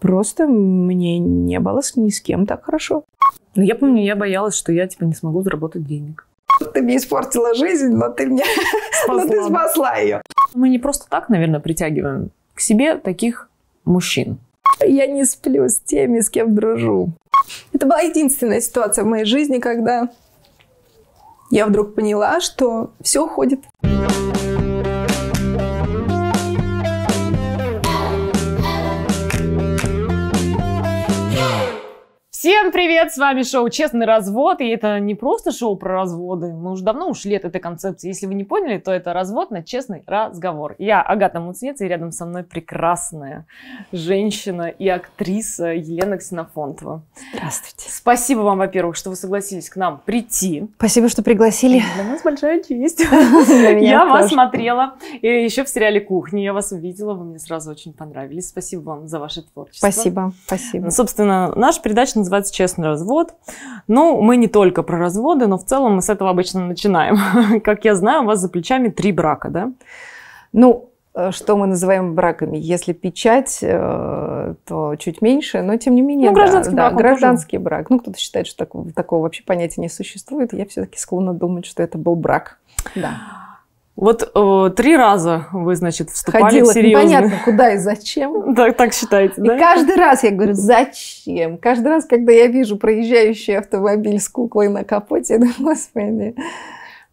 Просто мне не было ни с кем так хорошо. Но я помню, я боялась, что я типа не смогу заработать денег. Ты мне испортила жизнь, но ты мне спасла. но ты спасла ее. Мы не просто так, наверное, притягиваем к себе таких мужчин. Я не сплю с теми, с кем дружу. Это была единственная ситуация в моей жизни, когда я вдруг поняла, что все уходит Всем привет, с вами шоу «Честный развод», и это не просто шоу про разводы, мы уже давно ушли от этой концепции, если вы не поняли, то это развод на честный разговор. Я Агата Муцнец, и рядом со мной прекрасная женщина и актриса Елена Ксенофонтова. Здравствуйте. Спасибо вам, во-первых, что вы согласились к нам прийти. Спасибо, что пригласили. Для нас большая честь. Я вас смотрела и еще в сериале «Кухня», я вас увидела, вы мне сразу очень понравились. Спасибо вам за ваше творчество. Спасибо, спасибо. Ну, собственно, наша передача называется называется честный развод. Ну, мы не только про разводы, но в целом мы с этого обычно начинаем. Как я знаю, у вас за плечами три брака, да? Ну, э, что мы называем браками. Если печать, э, то чуть меньше, но тем не менее. Ну, гражданский да, брак. Да, гражданский тоже. брак. Ну, кто-то считает, что такого, такого вообще понятия не существует. Я все-таки склонна думать, что это был брак. Да. Вот э, три раза вы, значит, вступали Ходила, в серьезную... непонятно куда и зачем. Так, так считаете, да? И каждый раз я говорю, зачем? Каждый раз, когда я вижу проезжающий автомобиль с куклой на капоте, я думаю, господи...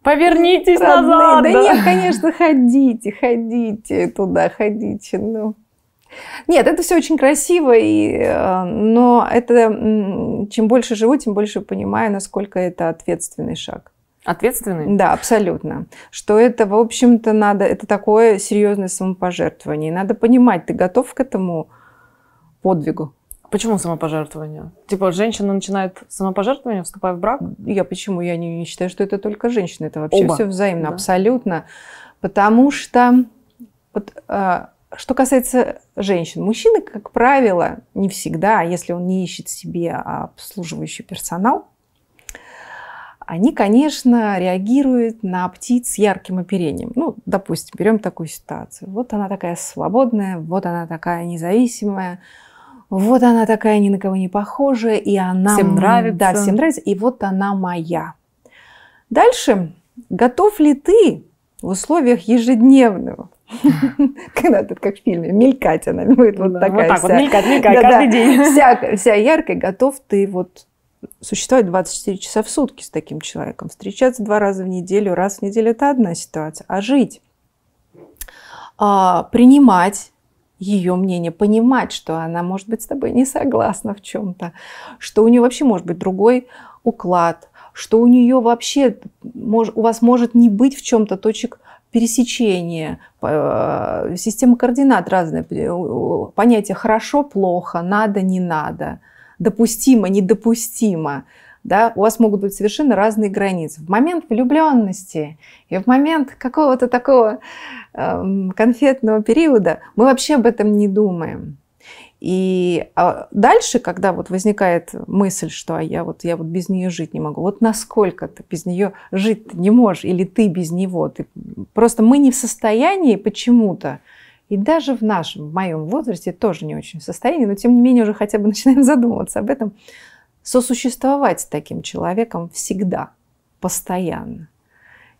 Повернитесь родные. назад! Да, да нет, конечно, ходите, ходите туда, ходите, ну... Нет, это все очень красиво, и, э, но это чем больше живу, тем больше понимаю, насколько это ответственный шаг. Ответственный? Да, абсолютно. Что это, в общем-то, надо, это такое серьезное самопожертвование. надо понимать, ты готов к этому подвигу. Почему самопожертвование? Типа женщина начинает самопожертвование, вступая в брак? Я почему? Я не, не считаю, что это только женщина. Это вообще Оба. все взаимно, да. абсолютно. Потому что, вот, а, что касается женщин, мужчины, как правило, не всегда, если он не ищет себе обслуживающий персонал, они, конечно, реагируют на птиц с ярким оперением. Ну, допустим, берем такую ситуацию. Вот она такая свободная, вот она такая независимая, вот она такая ни на кого не похожая, и она... Всем нравится. Да, всем нравится, и вот она моя. Дальше, готов ли ты в условиях ежедневного когда тут как в фильме, мелькать она будет вот такая вся. Вот так вот, мелькать, мелькать каждый день. Вся яркая, готов ты вот существовать 24 часа в сутки с таким человеком. Встречаться два раза в неделю, раз в неделю – это одна ситуация. А жить, а, принимать ее мнение, понимать, что она может быть с тобой не согласна в чем-то, что у нее вообще может быть другой уклад, что у нее вообще у вас может не быть в чем-то точек пересечения, э, система координат разные, понятия хорошо, плохо, надо, не надо – допустимо, недопустимо. Да, у вас могут быть совершенно разные границы. В момент влюбленности и в момент какого-то такого э, конфетного периода мы вообще об этом не думаем. И а дальше, когда вот возникает мысль, что а я вот я вот без нее жить не могу, вот насколько ты без нее жить не можешь, или ты без него, ты просто мы не в состоянии почему-то и даже в нашем, в моем возрасте тоже не очень в состоянии, но тем не менее уже хотя бы начинаем задумываться об этом. Сосуществовать с таким человеком всегда, постоянно.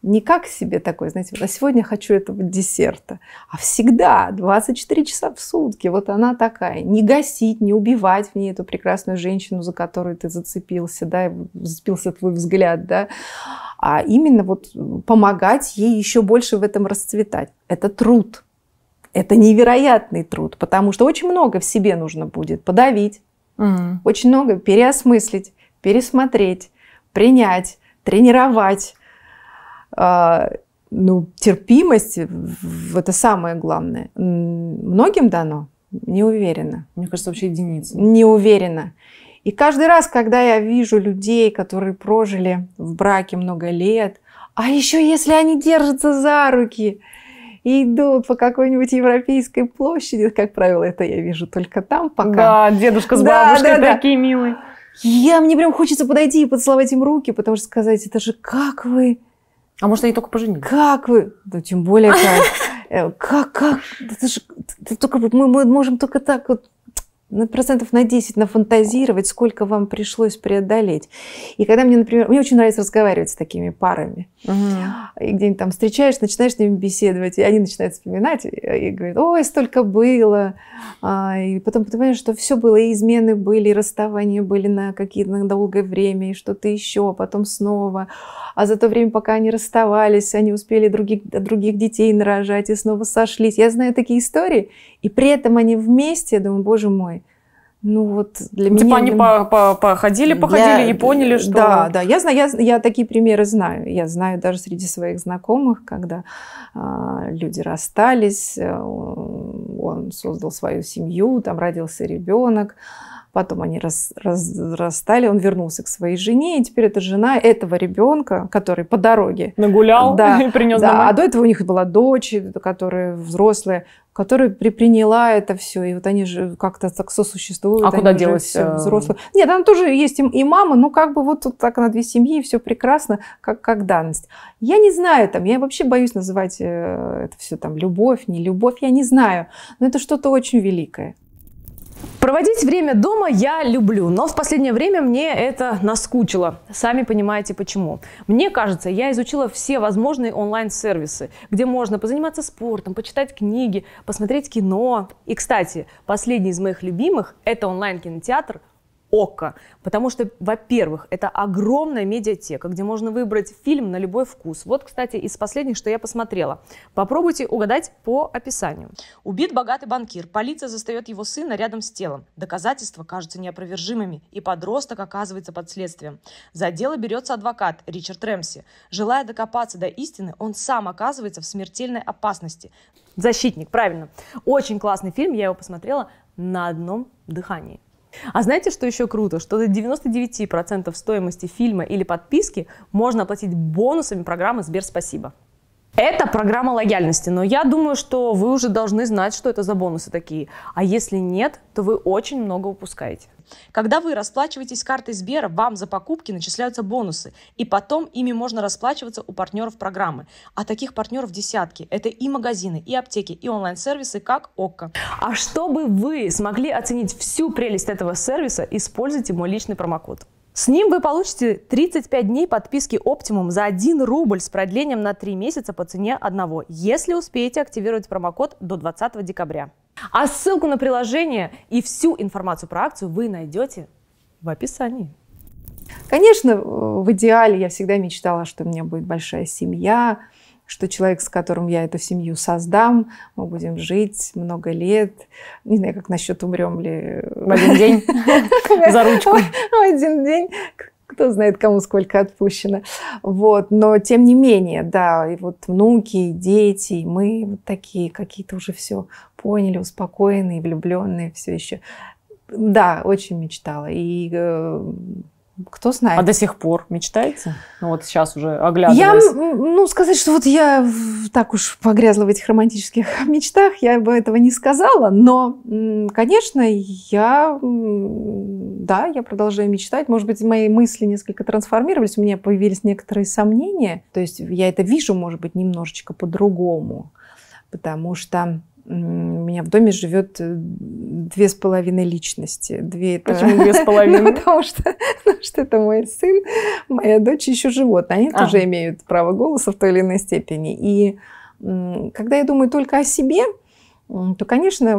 Не как себе такой, знаете, вот, а сегодня хочу этого десерта, а всегда, 24 часа в сутки, вот она такая. Не гасить, не убивать в ней эту прекрасную женщину, за которую ты зацепился, да, зацепился твой взгляд, да, а именно вот помогать ей еще больше в этом расцветать. Это труд, это невероятный труд, потому что очень много в себе нужно будет подавить, угу. очень много переосмыслить, пересмотреть, принять, тренировать. А, ну, терпимость – это самое главное. Многим дано? Не уверена. Мне кажется, вообще единица. Не уверена. И каждый раз, когда я вижу людей, которые прожили в браке много лет, а еще если они держатся за руки – и идут по какой-нибудь европейской площади, как правило, это я вижу только там пока. Да, дедушка с бабушкой да, да, такие да. милые. Я, мне прям хочется подойти и поцеловать им руки, потому что сказать, это же как вы... А может, они только поженились? Как вы? Да тем более как. Э, как, как? Это же, только, мы можем только так вот на ну, процентов на 10 нафантазировать, сколько вам пришлось преодолеть. И когда мне, например, мне очень нравится разговаривать с такими парами. Угу. И где-нибудь там встречаешь, начинаешь с ними беседовать, и они начинают вспоминать, и говорят, ой, столько было. А, и потом понимаешь, что все было, и измены были, и расставания были на какие-то на долгое время, и что-то еще, а потом снова. А за то время, пока они расставались, они успели других, других детей нарожать и снова сошлись. Я знаю такие истории, и при этом они вместе, я думаю, боже мой, ну вот для ну, типа меня... Типа они для... По походили, походили для... и поняли, что... Да, да, я знаю, я, я такие примеры знаю. Я знаю даже среди своих знакомых, когда а, люди расстались, э, он создал свою семью, там родился ребенок, Потом они раз, раз, расстали, он вернулся к своей жене, и теперь это жена этого ребенка, который по дороге... Нагулял да, и принес да, домой. А до этого у них была дочь, которая взрослая, которая при приняла это все, и вот они же как-то так сосуществуют. А куда делась э, взрослые? Нет, там тоже есть и мама, ну как бы вот тут так на две семьи, и все прекрасно, как, как данность. Я не знаю там, я вообще боюсь называть э, это все там любовь, не любовь, я не знаю, но это что-то очень великое. Проводить время дома я люблю, но в последнее время мне это наскучило. Сами понимаете почему. Мне кажется, я изучила все возможные онлайн-сервисы, где можно позаниматься спортом, почитать книги, посмотреть кино. И, кстати, последний из моих любимых – это онлайн-кинотеатр ОККО. Потому что, во-первых, это огромная медиатека, где можно выбрать фильм на любой вкус. Вот, кстати, из последних, что я посмотрела. Попробуйте угадать по описанию. Убит богатый банкир. Полиция застает его сына рядом с телом. Доказательства кажутся неопровержимыми, и подросток оказывается под следствием. За дело берется адвокат Ричард Рэмси. Желая докопаться до истины, он сам оказывается в смертельной опасности. Защитник, правильно. Очень классный фильм, я его посмотрела на одном дыхании. А знаете, что еще круто? Что до 99% стоимости фильма или подписки можно оплатить бонусами программы «Сбер спасибо». Это программа лояльности, но я думаю, что вы уже должны знать, что это за бонусы такие. А если нет, то вы очень много упускаете. Когда вы расплачиваетесь картой Сбера, вам за покупки начисляются бонусы, и потом ими можно расплачиваться у партнеров программы. А таких партнеров десятки. Это и магазины, и аптеки, и онлайн-сервисы, как ОККО. А чтобы вы смогли оценить всю прелесть этого сервиса, используйте мой личный промокод. С ним вы получите 35 дней подписки «Оптимум» за 1 рубль с продлением на 3 месяца по цене одного, если успеете активировать промокод до 20 декабря. А ссылку на приложение и всю информацию про акцию вы найдете в описании. Конечно, в идеале я всегда мечтала, что у меня будет большая семья, что человек, с которым я эту семью создам, мы будем жить много лет. Не знаю, как насчет умрем ли... В один день за ручку. В один день. Кто знает, кому сколько отпущено. Вот. Но тем не менее, да, и вот внуки, и дети, и мы вот такие какие-то уже все поняли, успокоенные, влюбленные все еще. Да, очень мечтала. И э, кто знает. А до сих пор мечтаете? Ну вот сейчас уже оглядываясь. Я, ну, сказать, что вот я так уж погрязла в этих романтических мечтах, я бы этого не сказала, но, конечно, я, да, я продолжаю мечтать. Может быть, мои мысли несколько трансформировались, у меня появились некоторые сомнения. То есть я это вижу, может быть, немножечко по-другому, потому что у меня в доме живет э, две с половиной личности. Две это... Почему две с ну, половиной? Ну, потому что, потому что это мой сын, моя дочь еще животные. Они а. тоже имеют право голоса в той или иной степени. И когда я думаю только о себе, то, конечно,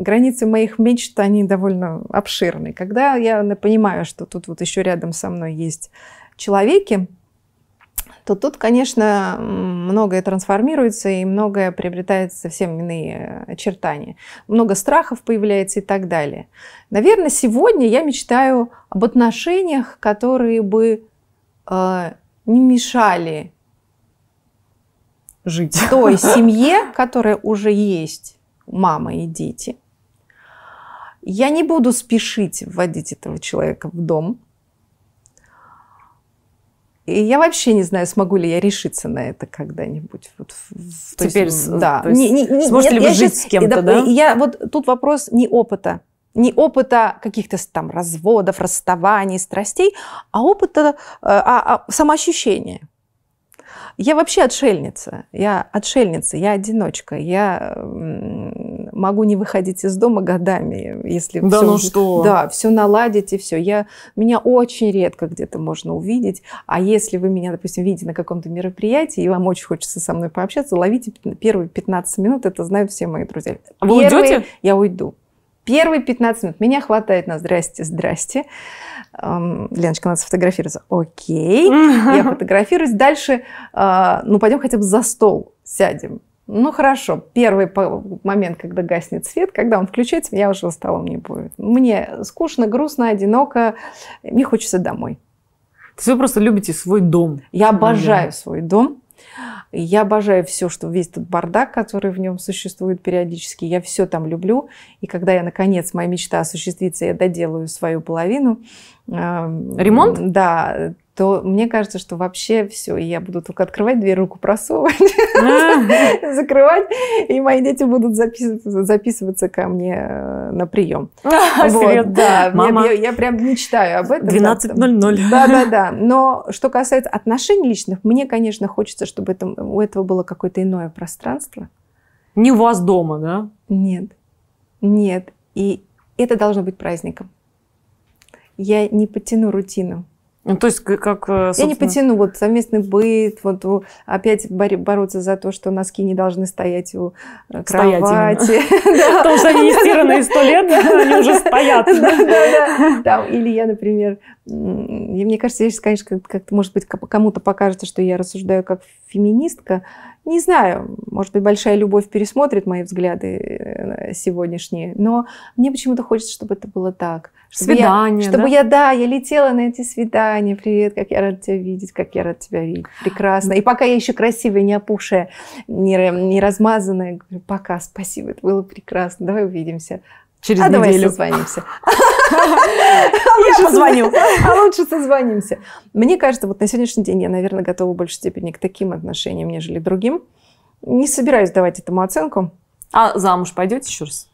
границы моих мечт, они довольно обширны. Когда я понимаю, что тут вот еще рядом со мной есть человеки, то тут, конечно, многое трансформируется и многое приобретает совсем иные э, очертания. Много страхов появляется и так далее. Наверное, сегодня я мечтаю об отношениях, которые бы э, не мешали жить той семье, которая уже есть, мама и дети. Я не буду спешить вводить этого человека в дом, и я вообще не знаю, смогу ли я решиться на это когда-нибудь. Вот, Теперь, есть, да. То есть, не, не, не, сможете нет, ли вы жить сейчас, с кем-то, да? Я, вот тут вопрос не опыта. Не опыта каких-то там разводов, расставаний, страстей, а опыта, э, а, а самоощущения. Я вообще отшельница. Я отшельница, я одиночка. Я могу не выходить из дома годами, если да все, ну что? Да, все наладить и все. Я, меня очень редко где-то можно увидеть. А если вы меня, допустим, видите на каком-то мероприятии, и вам очень хочется со мной пообщаться, ловите первые 15 минут, это знают все мои друзья. Вы первые, уйдете? Я уйду. Первые 15 минут меня хватает на здрасте, здрасте. Эм, Леночка, надо сфотографироваться. Окей, я фотографируюсь. Дальше, э, ну, пойдем хотя бы за стол сядем. Ну хорошо, первый момент, когда гаснет свет, когда он включается, я уже за столом не будет. Мне скучно, грустно, одиноко, мне хочется домой. То есть вы просто любите свой дом. Я обожаю да. свой дом. Я обожаю все, что весь этот бардак, который в нем существует периодически. Я все там люблю. И когда я, наконец, моя мечта осуществится, я доделаю свою половину. Эм, Ремонт? Да, то мне кажется, что вообще все, и я буду только открывать дверь, руку просовывать, а. закрывать, и мои дети будут записываться ко мне э, на прием. Да, я прям мечтаю об этом. 12.00. Да-да-да. Но что касается отношений личных, мне, конечно, хочется, чтобы у этого было какое-то иное пространство. Не у вас дома, да? Нет. Нет. И это должно быть праздником. Я не потяну рутину. Ну, то есть как... Собственно... Э, я не потяну. Вот совместный быт, вот опять бороться за то, что носки не должны стоять у э, кровати. Потому что они не сто лет, они уже стоят. Или я, например, мне кажется, я сейчас, конечно, как-то, может быть, кому-то покажется, что я рассуждаю как феминистка, не знаю, может быть, большая любовь пересмотрит мои взгляды э, сегодняшние, но мне почему-то хочется, чтобы это было так. Чтобы свидания, я, Чтобы да? я, да, я летела на эти свидания. Привет, как я рад тебя видеть, как я рад тебя видеть. Прекрасно. И пока я еще красивая, не опухшая, не, не размазанная, говорю, пока, спасибо, это было прекрасно, давай увидимся. Через а неделю. давай созвонимся. Лучше позвоню. А лучше созвонимся. Мне кажется, вот на сегодняшний день я, наверное, готова в большей степени к таким отношениям, нежели другим. Не собираюсь давать этому оценку. А замуж пойдете еще раз?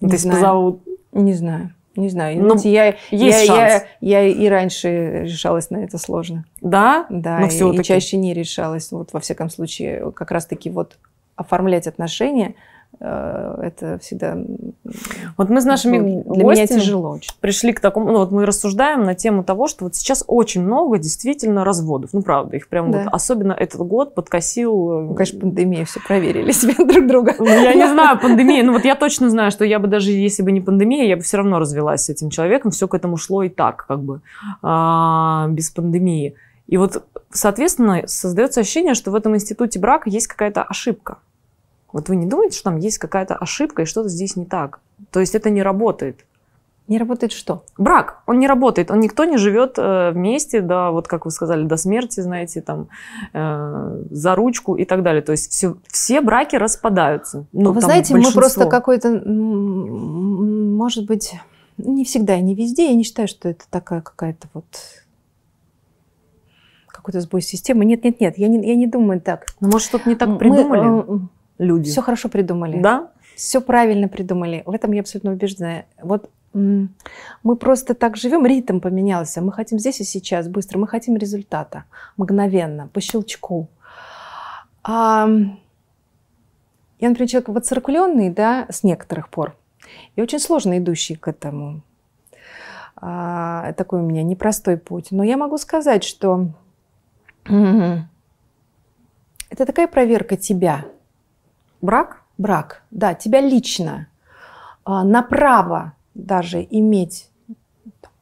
Не знаю. Не знаю. Не знаю. Ну, я, есть я, шанс. Я, я и раньше решалась на это сложно. Да? Да. Но ну, и, все-таки. и чаще не решалась. Вот, во всяком случае, как раз-таки вот оформлять отношения – Э, это всегда... Вот мы с нашими ну, для меня тяжело очень. пришли к такому... Ну, вот мы рассуждаем на тему того, что вот сейчас очень много действительно разводов. Ну, правда, их прям да. вот... Особенно этот год подкосил... Э, ну, конечно, пандемия, все проверили себе друг друга. Ну, я не знаю, пандемия... Ну, вот я точно знаю, что я бы даже, если бы не пандемия, я бы все равно развелась с этим человеком. Все к этому шло и так, как бы, а, без пандемии. И вот, соответственно, создается ощущение, что в этом институте брака есть какая-то ошибка. Вот вы не думаете, что там есть какая-то ошибка и что-то здесь не так? То есть это не работает. Не работает что? Брак, он не работает, он никто не живет э, вместе, да, вот как вы сказали, до смерти, знаете, там э, за ручку и так далее. То есть все, все браки распадаются. Ну, вы знаете, большинство. мы просто какой-то, может быть, не всегда и не везде. Я не считаю, что это такая какая-то вот какой-то сбой системы. Нет, нет, нет, я не, я не думаю так. Ну, может, что-то не так придумали? Э, мы, люди. Все хорошо придумали. Да. Все правильно придумали. В этом я абсолютно убеждена. Вот мы просто так живем, ритм поменялся. Мы хотим здесь и сейчас, быстро. Мы хотим результата, мгновенно, по щелчку. А, я, например, человек воцеркленный, да, с некоторых пор. И очень сложно идущий к этому. А, такой у меня непростой путь. Но я могу сказать, что это такая проверка тебя, Брак? Брак, да, тебя лично а, на право даже иметь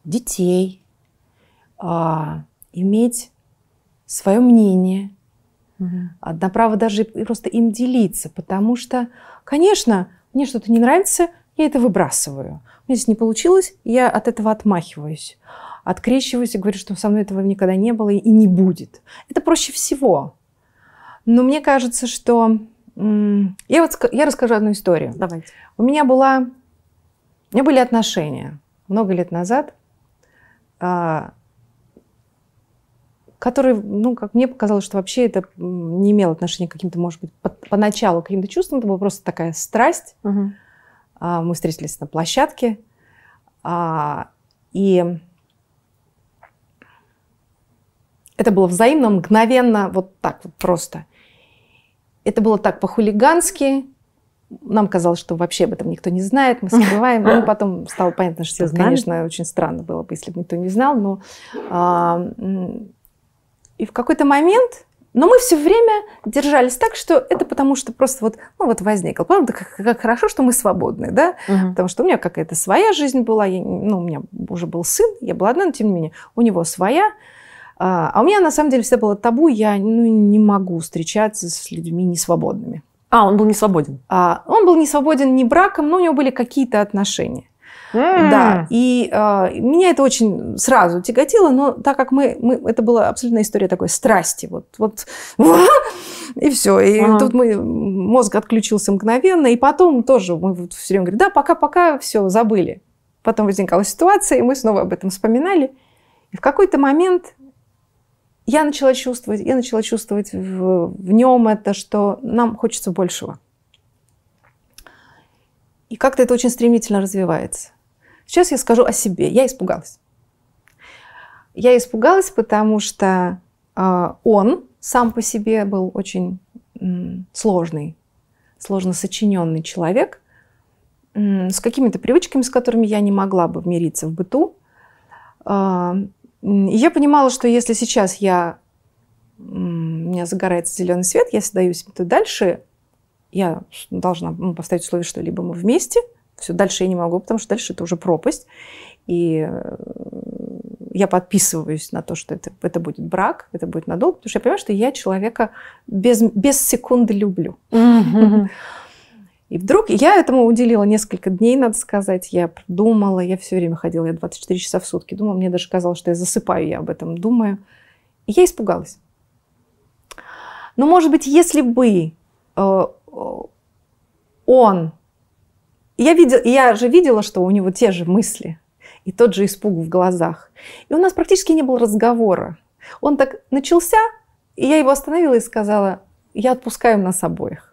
детей, а, иметь свое мнение, угу. на право даже просто им делиться, потому что, конечно, мне что-то не нравится, я это выбрасываю. У меня здесь не получилось, я от этого отмахиваюсь, открещиваюсь и говорю, что со мной этого никогда не было и не будет. Это проще всего. Но мне кажется, что я вот я расскажу одну историю. Давайте. У меня была, у меня были отношения много лет назад, а, которые, ну, как мне показалось, что вообще это не имело отношения к каким-то, может быть, по поначалу каким-то чувствам, это была просто такая страсть. Угу. Мы встретились на площадке, а, и это было взаимно, мгновенно, вот так вот просто. Это было так по-хулигански. Нам казалось, что вообще об этом никто не знает, мы скрываем. Но ну, потом стало понятно, что, конечно, очень странно было бы, если бы никто не знал. Но, а, и в какой-то момент но мы все время держались так, что это потому, что просто вот, ну вот возникло. Правда, как, как хорошо, что мы свободны, да? Угу. Потому что у меня какая-то своя жизнь была. Я, ну, у меня уже был сын, я была одна, но тем не менее. У него своя. А, а у меня на самом деле всегда было табу, я ну, не могу встречаться с людьми несвободными. А, он был не свободен. А, он был не свободен не браком, но у него были какие-то отношения. Mm. Да, и а, меня это очень сразу тяготило, но так как мы, мы это была абсолютно история такой страсти, вот, вот, и все, и ага. тут мы мозг отключился мгновенно, и потом тоже мы вот все время говорим, да, пока, пока, все, забыли. Потом возникала ситуация, и мы снова об этом вспоминали, и в какой-то момент я начала чувствовать, я начала чувствовать в, в нем это, что нам хочется большего. И как-то это очень стремительно развивается. Сейчас я скажу о себе. Я испугалась. Я испугалась, потому что э, он сам по себе был очень м, сложный, сложно сочиненный человек м, с какими-то привычками, с которыми я не могла бы мириться в быту. А, и я понимала, что если сейчас я, у меня загорается зеленый свет, я сдаюсь, то дальше я должна ну, поставить условие, что либо мы вместе, все, дальше я не могу, потому что дальше это уже пропасть. И э, я подписываюсь на то, что это, это будет брак, это будет надолго, потому что я понимаю, что я человека без, без секунды люблю. Mm-hmm. И вдруг я этому уделила несколько дней, надо сказать. Я думала, я все время ходила, я 24 часа в сутки думала. Мне даже казалось, что я засыпаю, я об этом думаю. И я испугалась. Но, ну, может быть, если бы э, он... Я, видел, я же видела, что у него те же мысли и тот же испуг в глазах. И у нас практически не было разговора. Он так начался, и я его остановила и сказала, я отпускаю нас обоих.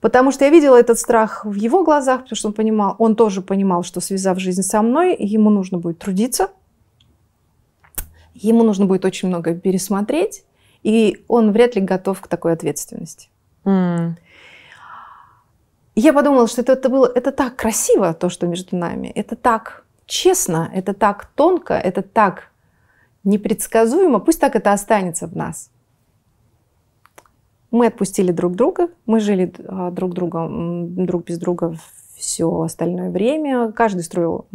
Потому что я видела этот страх в его глазах, потому что он понимал, он тоже понимал, что связав жизнь со мной, ему нужно будет трудиться, ему нужно будет очень много пересмотреть, и он вряд ли готов к такой ответственности. Mm. Я подумала, что это, это было, это так красиво, то, что между нами, это так честно, это так тонко, это так непредсказуемо, пусть так это останется в нас. Мы отпустили друг друга, мы жили а, друг друга, друг без друга все остальное время. Каждый строил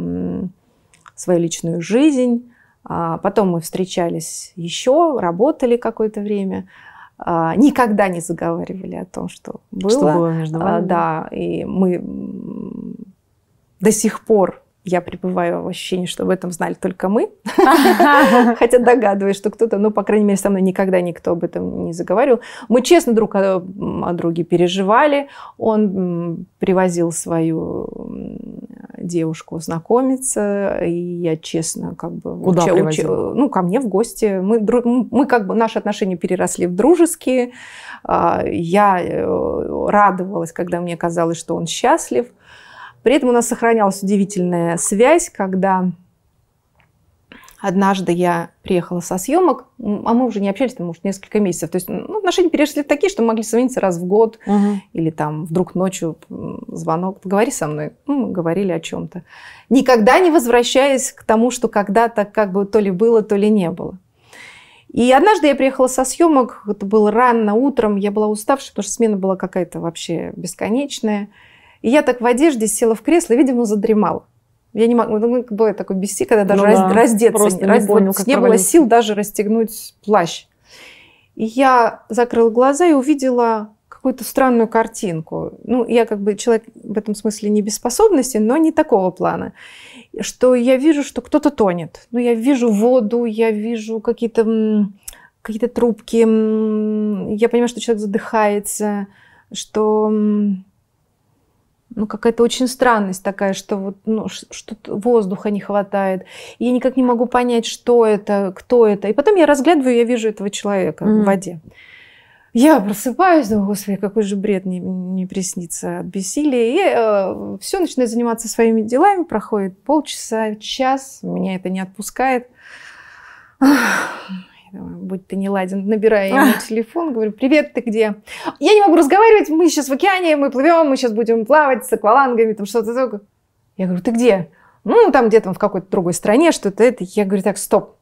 свою личную жизнь. А, потом мы встречались еще, работали какое-то время. А, никогда не заговаривали о том, что было. Что было между вами. Да, и мы до сих пор я пребываю в ощущении, что об этом знали только мы. Хотя догадываюсь, что кто-то, ну, по крайней мере, со мной никогда никто об этом не заговаривал. Мы честно друг о, о друге переживали. Он привозил свою девушку знакомиться, и я честно как бы... Куда уча, уча, Ну, ко мне в гости. Мы, мы как бы, наши отношения переросли в дружеские. А, я э, радовалась, когда мне казалось, что он счастлив – при этом у нас сохранялась удивительная связь, когда однажды я приехала со съемок, а мы уже не общались, там, может, несколько месяцев. То есть ну, отношения перешли такие, что мы могли созвониться раз в год угу. или там вдруг ночью звонок, говори со мной. Ну, мы говорили о чем-то. Никогда не возвращаясь к тому, что когда-то как бы то ли было, то ли не было. И однажды я приехала со съемок, это было рано утром, я была уставшая, потому что смена была какая-то вообще бесконечная. И я так в одежде села в кресло, видимо, задремала. Я не могу, ну, ну было такое бести, когда даже ну, раз, да, раздеться, просто не, раз, не, понял, вот, не было сил даже расстегнуть плащ. И я закрыла глаза и увидела какую-то странную картинку. Ну, я как бы человек в этом смысле не беспособности, но не такого плана. Что я вижу, что кто-то тонет. Ну, я вижу воду, я вижу какие-то какие-то трубки. Я понимаю, что человек задыхается, что ну, какая-то очень странность такая, что вот ну, что воздуха не хватает. И я никак не могу понять, что это, кто это. И потом я разглядываю, я вижу этого человека mm-hmm. в воде. Я просыпаюсь, думаю, господи, какой же бред не, не приснится от бессилия. И э, все, начинаю заниматься своими делами. Проходит полчаса, час, меня это не отпускает. Э, будь ты не ладен, набираю ему телефон, говорю, привет, ты где? Я не могу разговаривать, мы сейчас в океане, мы плывем, мы сейчас будем плавать с аквалангами, там что-то такое. Я говорю, ты где? Ну, там где-то в какой-то другой стране, что-то это. Я говорю, так, стоп.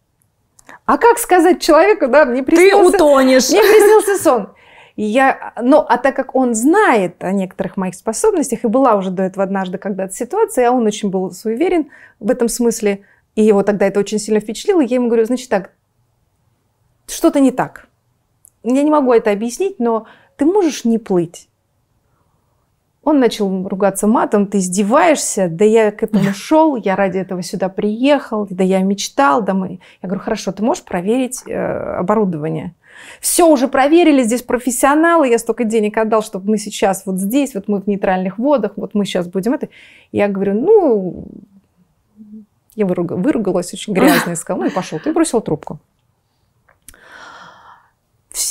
А как сказать человеку, да, мне приснился... Ты утонешь. Мне приснился сон. я, ну, а так как он знает о некоторых моих способностях, и была уже до этого однажды когда-то ситуация, а он очень был уверен в этом смысле, и его тогда это очень сильно впечатлило, я ему говорю, значит так, что-то не так. Я не могу это объяснить, но ты можешь не плыть. Он начал ругаться матом, ты издеваешься, да я к этому шел, я ради этого сюда приехал, да я мечтал, да мы... Я говорю, хорошо, ты можешь проверить э, оборудование? Все уже проверили, здесь профессионалы, я столько денег отдал, чтобы мы сейчас вот здесь, вот мы в нейтральных водах, вот мы сейчас будем это. Я говорю, ну, я выругалась очень грязно и сказала, ну и пошел, ты бросил трубку.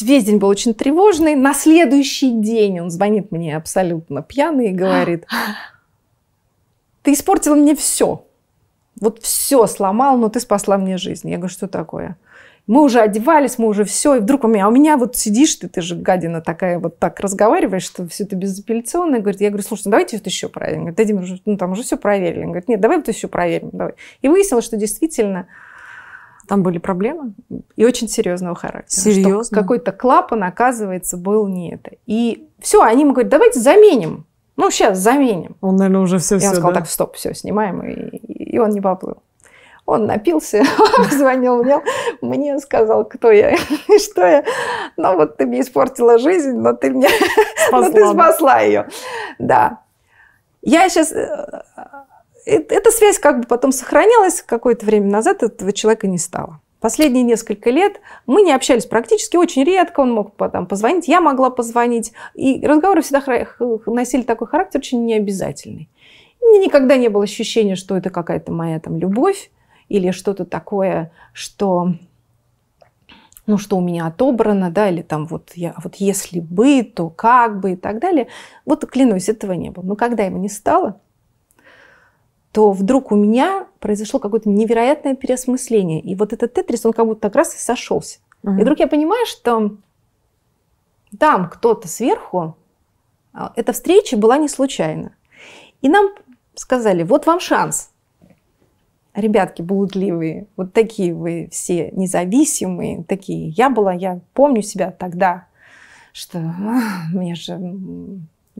Весь день был очень тревожный. На следующий день он звонит мне абсолютно пьяный и говорит, ты испортил мне все. Вот все сломал, но ты спасла мне жизнь. Я говорю, что такое? Мы уже одевались, мы уже все, и вдруг у меня, а у меня вот сидишь ты, ты же гадина такая, вот так разговариваешь, что все это безапелляционно. Говорит, я говорю, слушай, ну давайте это еще проверим. Говорит, Владимир, ну там уже все проверили. Он говорит, нет, давай это еще проверим. Давай. И выяснилось, что действительно там были проблемы? И очень серьезного характера. Серьезно? какой-то клапан, оказывается, был не это. И все, они ему говорят, давайте заменим. Ну, сейчас заменим. Он, наверное, уже все, И Я сказала да? так, стоп, все, снимаем. И, и он не поплыл. Он напился, звонил мне, мне сказал, кто я и что я. Ну, вот ты мне испортила жизнь, но ты мне... Спасла. но ты спасла ее. Да. Я сейчас э, Э, эта связь как бы потом сохранялась, какое-то время назад этого человека не стало. Последние несколько лет мы не общались практически, очень редко он мог там, позвонить, я могла позвонить. И разговоры всегда носили такой характер очень необязательный. И никогда не было ощущения, что это какая-то моя там любовь или что-то такое, что ну, что у меня отобрано, да, или там вот я, вот если бы, то как бы и так далее. Вот, клянусь, этого не было. Но когда его не стало, то вдруг у меня произошло какое-то невероятное переосмысление. И вот этот тетрис, он как будто так раз и сошелся. Угу. И вдруг я понимаю, что там кто-то сверху, а, эта встреча была не случайна. И нам сказали, вот вам шанс. Ребятки блудливые, вот такие вы все независимые, такие. Я была, я помню себя тогда, что а, мне же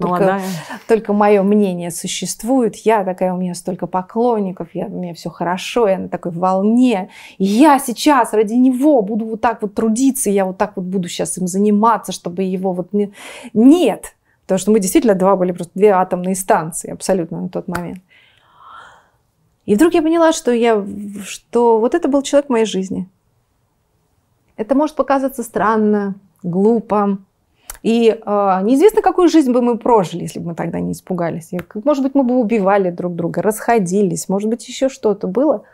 Молодая. Только, только мое мнение существует. Я такая, у меня столько поклонников, я, у меня все хорошо, я на такой волне. И я сейчас ради него буду вот так вот трудиться, я вот так вот буду сейчас им заниматься, чтобы его вот... Не... Нет! Потому что мы действительно два были просто две атомные станции абсолютно на тот момент. И вдруг я поняла, что, я, что вот это был человек моей жизни. Это может показаться странно, глупо, и э, неизвестно, какую жизнь бы мы прожили, если бы мы тогда не испугались. может быть, мы бы убивали друг друга, расходились, может быть, еще что-то было.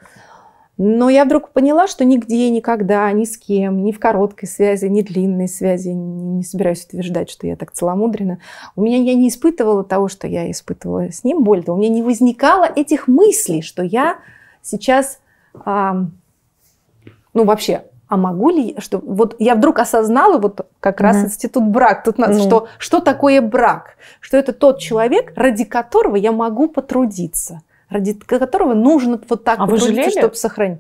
Но я вдруг поняла, что нигде, никогда, ни с кем, ни в короткой связи, ни длинной связи, не собираюсь утверждать, что я так целомудрена. У меня я не испытывала того, что я испытывала с ним. Более того, у меня не возникало этих мыслей, что я сейчас, а, ну вообще, а могу ли я, что вот я вдруг осознала вот как раз mm-hmm. институт брак, тут нас, mm-hmm. Ну. что что такое брак, что это тот человек, ради которого я могу потрудиться, ради которого нужно вот так а потрудиться, вы чтобы сохранить.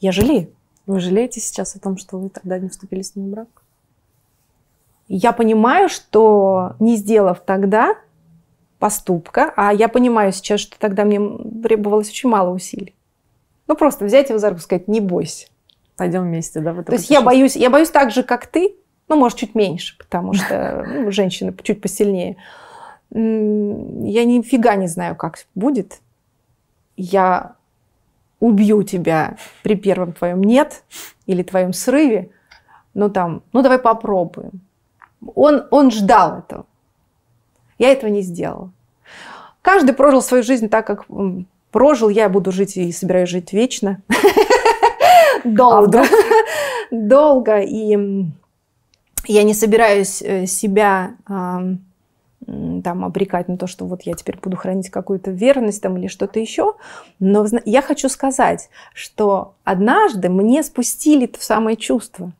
Я жалею. Вы жалеете сейчас о том, что вы тогда не вступили с ним в брак? Я понимаю, что не сделав тогда поступка, а я понимаю сейчас, что тогда мне требовалось очень мало усилий. Ну просто взять его за руку и сказать, не бойся Пойдем вместе, да? В это То есть я боюсь, я боюсь так же, как ты, ну, может, чуть меньше, потому что ну, женщины чуть посильнее. Я нифига не знаю, как будет. Я убью тебя при первом твоем «нет» или твоем срыве, но там, ну, давай попробуем. Он, он ждал этого. Я этого не сделала. Каждый прожил свою жизнь так, как прожил. Я буду жить и собираюсь жить вечно. Долго. Долго. И я не собираюсь э, себя а, там обрекать на то, что вот я теперь буду хранить какую-то верность там или что-то еще. Но я хочу сказать, что однажды мне спустили в самое чувство.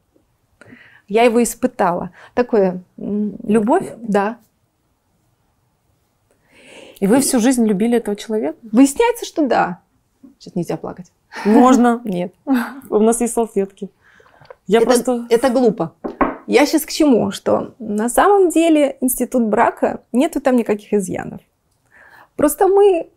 Я его испытала. Такое... Любовь? Да. И вы всю жизнь любили этого человека? Выясняется, что да. Сейчас нельзя плакать. Можно. Нет. У нас есть салфетки. Я это, просто... Это глупо. Я сейчас к чему? Что на самом деле институт брака, нету там никаких изъянов. Просто мы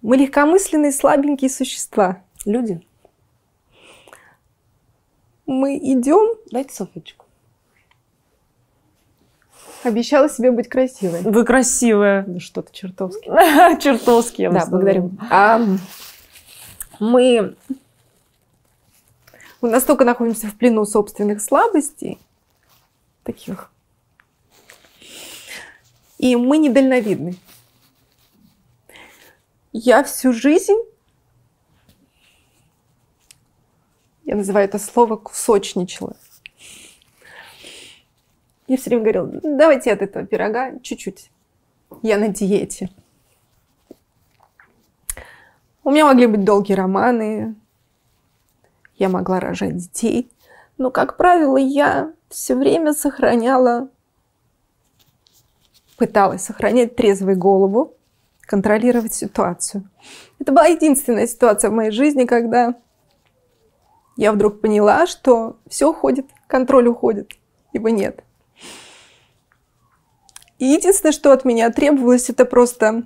Мы легкомысленные, слабенькие существа. Люди. Мы идем... Дайте салфетку. Обещала себе быть красивой. Вы красивая. Да что то чертовски. Чертовски, я Да, благодарю. А, мы мы настолько находимся в плену собственных слабостей, таких, и мы недальновидны. Я всю жизнь, я называю это слово, кусочничала. Я все время говорила, давайте от этого пирога чуть-чуть. Я на диете. У меня могли быть долгие романы. Я могла рожать детей. Но, как правило, я все время сохраняла, пыталась сохранять трезвую голову, контролировать ситуацию. Это была единственная ситуация в моей жизни, когда я вдруг поняла, что все уходит, контроль уходит, его нет. И единственное, что от меня требовалось, это просто,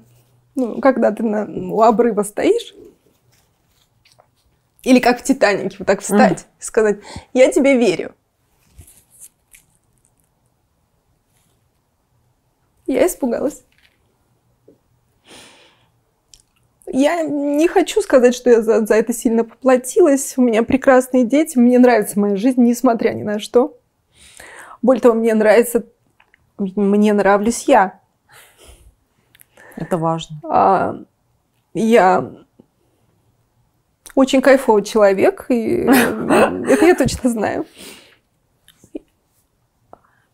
ну, когда ты на, у обрыва стоишь, или как в Титанике, вот так встать mm. и сказать, я тебе верю. Я испугалась. Я не хочу сказать, что я за, за это сильно поплатилась. У меня прекрасные дети, мне нравится моя жизнь, несмотря ни на что. Более того, мне нравится, мне нравлюсь я. Это важно. А, я очень кайфовый человек, и это я точно знаю.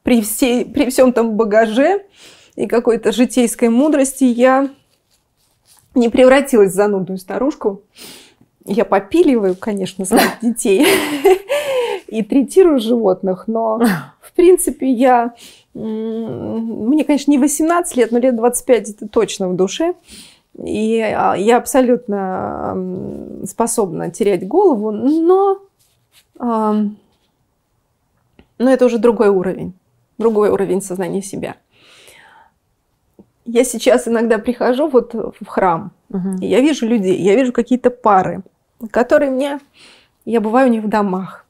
При, всей, при всем там багаже и какой-то житейской мудрости я не превратилась в занудную старушку я попиливаю, конечно, своих детей и третирую животных, но в принципе я... Мне, конечно, не 18 лет, но лет 25 это точно в душе. И а, я абсолютно способна терять голову, но, но это уже другой уровень, другой уровень сознания себя. Я сейчас иногда прихожу вот в храм, угу. и я вижу людей, я вижу какие-то пары которые мне... Я бываю у них в домах.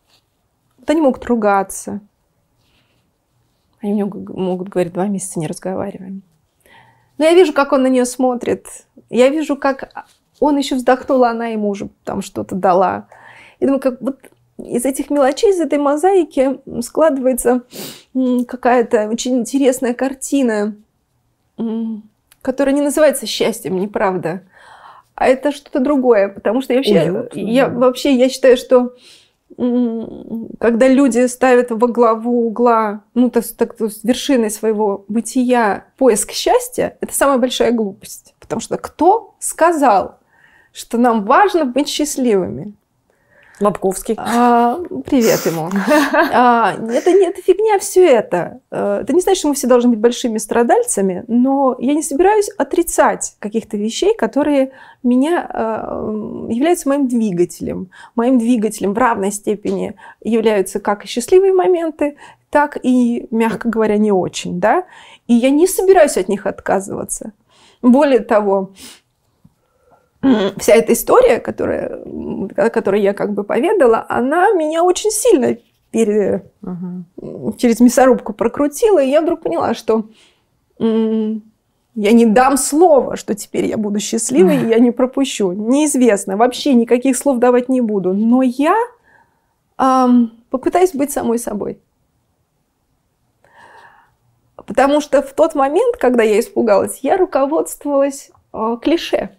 Вот они могут ругаться. Они мне могут говорить, два месяца не разговариваем. Но я вижу, как он на нее смотрит. Я вижу, как он еще вздохнул, а она ему уже там что-то дала. И думаю, как вот из этих мелочей, из этой мозаики складывается какая-то очень интересная картина, которая не называется счастьем, неправда. правда а это что-то другое. Потому что я вообще, уют, э, я, да. вообще я считаю, что когда люди ставят во главу угла, ну, так, так, то есть вершины своего бытия поиск счастья, это самая большая глупость. Потому что кто сказал, что нам важно быть счастливыми? Лобковский. А, привет ему. А, это, это фигня все это. А, ты не знаешь, что мы все должны быть большими страдальцами, но я не собираюсь отрицать каких-то вещей, которые меня э, являются моим двигателем. Моим двигателем в равной степени являются как и счастливые моменты, так и, мягко говоря, не очень. Да? И я не собираюсь от них отказываться. Более того, вся эта история, которая, о я как бы поведала, она меня очень сильно пере... угу. через мясорубку прокрутила, и я вдруг поняла, что я не дам слова, что теперь я буду счастливой, и я не пропущу. Неизвестно, вообще никаких слов давать не буду. Но я эм, попытаюсь быть самой собой. Потому что в тот момент, когда я испугалась, я руководствовалась э, клише.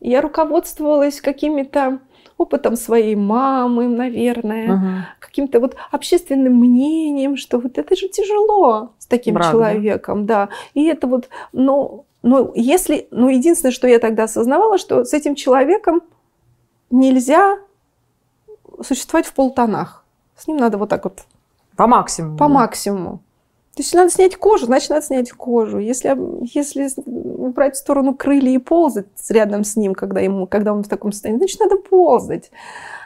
Я руководствовалась какими-то опытом своей мамы, наверное, угу. каким-то вот общественным мнением, что вот это же тяжело с таким Правда. человеком, да. И это вот, ну, ну, если, ну, единственное, что я тогда осознавала, что с этим человеком нельзя существовать в полтонах. С ним надо вот так вот. По максимуму. По максимуму. То есть надо снять кожу, значит, надо снять кожу. Если, если убрать в сторону крылья и ползать рядом с ним, когда, ему, когда он в таком состоянии, значит, надо ползать.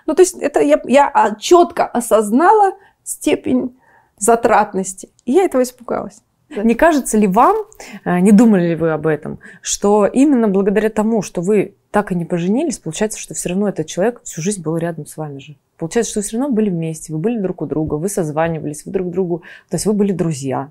Ну, то есть это я, я а, четко осознала степень затратности. И я этого испугалась. Не кажется ли вам, э, не думали ли вы об этом, что именно благодаря тому, что вы так и не поженились, получается, что все равно этот человек всю жизнь был рядом с вами же. Получается, что вы все равно были вместе, вы были друг у друга, вы созванивались, вы друг другу, то есть вы были друзья.